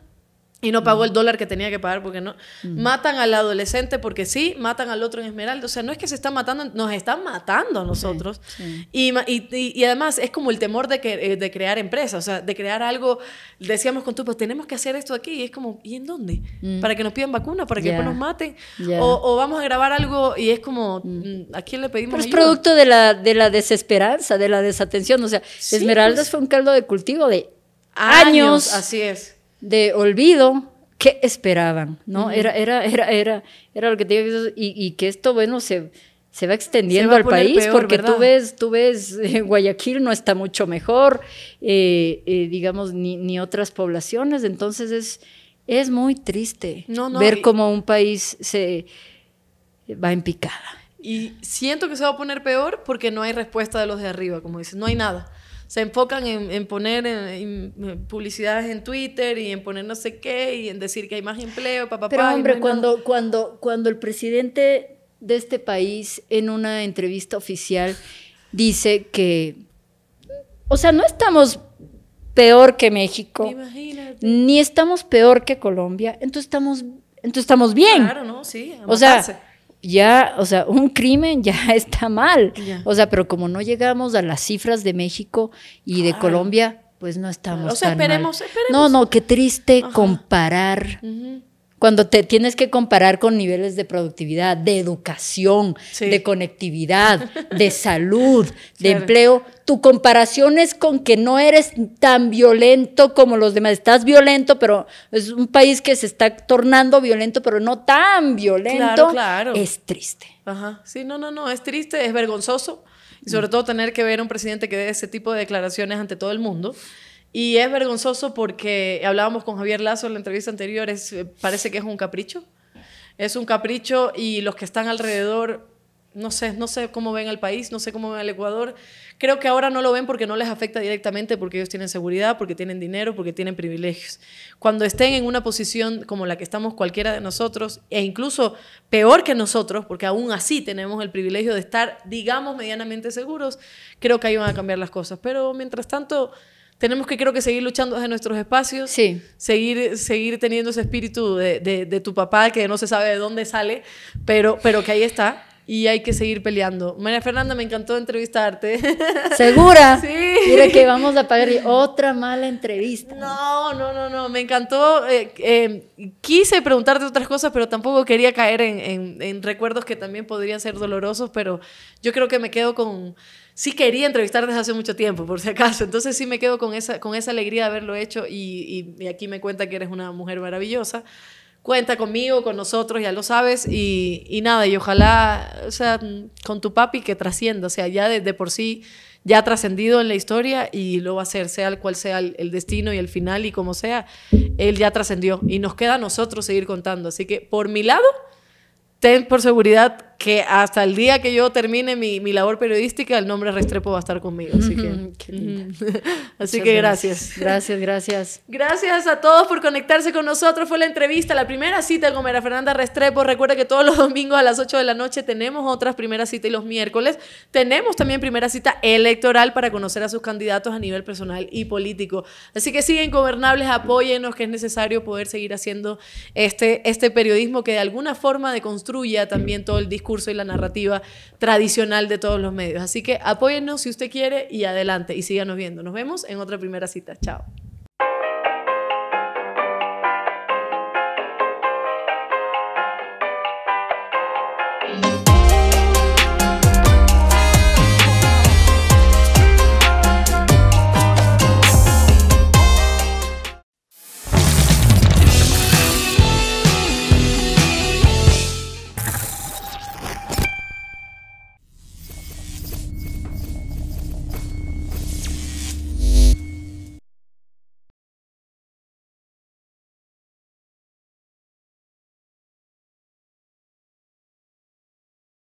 y no pagó el mm. dólar que tenía que pagar porque no. Mm. Matan al adolescente porque sí, matan al otro en Esmeralda. O sea, no es que se están matando, nos están matando a nosotros. Y, y, además es como el temor de, que, eh, de crear empresas, o sea, de crear algo. Decíamos con tú, pues tenemos que hacer esto aquí. Y es como, ¿y en dónde? Mm. Para que nos pidan vacuna, para que nos maten. O, vamos a grabar algo y es como, ¿a quién le pedimos? Pero es producto de la, de la desesperanza, de la desatención. O sea, Esmeralda pues. fue un caldo de cultivo de años así es de olvido, ¿qué esperaban? ¿No? era, era, era, era, era lo que te digo, y, y que esto, bueno, se, se va extendiendo al país, porque tú ves, tú ves, eh, Guayaquil no está mucho mejor, eh, eh, digamos, ni, ni, otras poblaciones, entonces es, muy triste ver cómo un país se va en picada. Y siento que se va a poner peor porque no hay respuesta de los de arriba, como dices, no hay nada se enfocan en, poner publicidades en Twitter y en poner no sé qué y en decir que hay más empleo, papá. Pero hombre, cuando, cuando, cuando el presidente de este país en una entrevista oficial dice que, o sea, no estamos peor que México, ni estamos peor que Colombia, entonces estamos, entonces estamos bien. Claro, ¿no? Sí. o sea, ya, o sea, un crimen ya está mal. O sea, pero como no llegamos a las cifras de México y de Colombia, pues no estamos. O sea, esperemos, esperemos. No, no, qué triste comparar cuando te tienes que comparar con niveles de productividad, de educación, de conectividad, de salud, de empleo, tu comparación es con que no eres tan violento como los demás. Estás violento, pero es un país que se está tornando violento, pero no tan violento. Claro, claro. Es triste. Ajá. Sí, no, no, no. Es triste, es vergonzoso. Y sobre todo tener que ver a un presidente que dé ese tipo de declaraciones ante todo el mundo. Y es vergonzoso porque hablábamos con Javier Lazo en la entrevista anterior, es, parece que es un capricho. Es un capricho y los que están alrededor, no sé, no sé cómo ven al país, no sé cómo ven al Ecuador. Creo que ahora no lo ven porque no les afecta directamente, porque ellos tienen seguridad, porque tienen dinero, porque tienen privilegios. Cuando estén en una posición como la que estamos cualquiera de nosotros, e incluso peor que nosotros, porque aún así tenemos el privilegio de estar, digamos, medianamente seguros, creo que ahí van a cambiar las cosas. Pero mientras tanto tenemos que creo que seguir luchando desde nuestros espacios, sí. seguir, seguir teniendo ese espíritu de, de, de, tu papá que no se sabe de dónde sale, pero, pero que ahí está. Y hay que seguir peleando. María Fernanda, me encantó entrevistarte. ¿Segura? Sí. Mira que vamos a pagar otra mala entrevista. No, no, no, no. Me encantó. Eh, eh, quise preguntarte otras cosas, pero tampoco quería caer en, en, en recuerdos que también podrían ser dolorosos. Pero yo creo que me quedo con, sí quería entrevistar desde hace mucho tiempo, por si acaso. Entonces sí me quedo con esa, con esa alegría de haberlo hecho y, y, aquí me cuenta que eres una mujer maravillosa. Cuenta conmigo, con nosotros, ya lo sabes. Y, nada, y ojalá, o sea, con tu papi que trascienda, o sea, ya de, por sí, ya trascendido en la historia y lo va a hacer, sea cual sea el, el destino y el final y como sea, él ya trascendió. Y nos queda a nosotros seguir contando. Así que por mi lado, ten por seguridad que hasta el día que yo termine mi, mi labor periodística, el nombre Restrepo va a estar conmigo. Así que, así que gracias. Gracias, gracias. Gracias a todos por conectarse con nosotros. Fue la entrevista, la primera cita con Mera Fernanda Restrepo. Recuerda que todos los domingos a las 8 de la noche tenemos otras primeras citas y los miércoles tenemos también primera cita electoral para conocer a sus candidatos a nivel personal y político. Así que siguen gobernables, apóyennos, que es necesario poder seguir haciendo este, este periodismo que de alguna forma deconstruya también todo el discurso y la narrativa tradicional de todos los medios. Así que apóyennos si usted quiere y adelante y síganos viendo. Nos vemos en otra primera cita. Chao.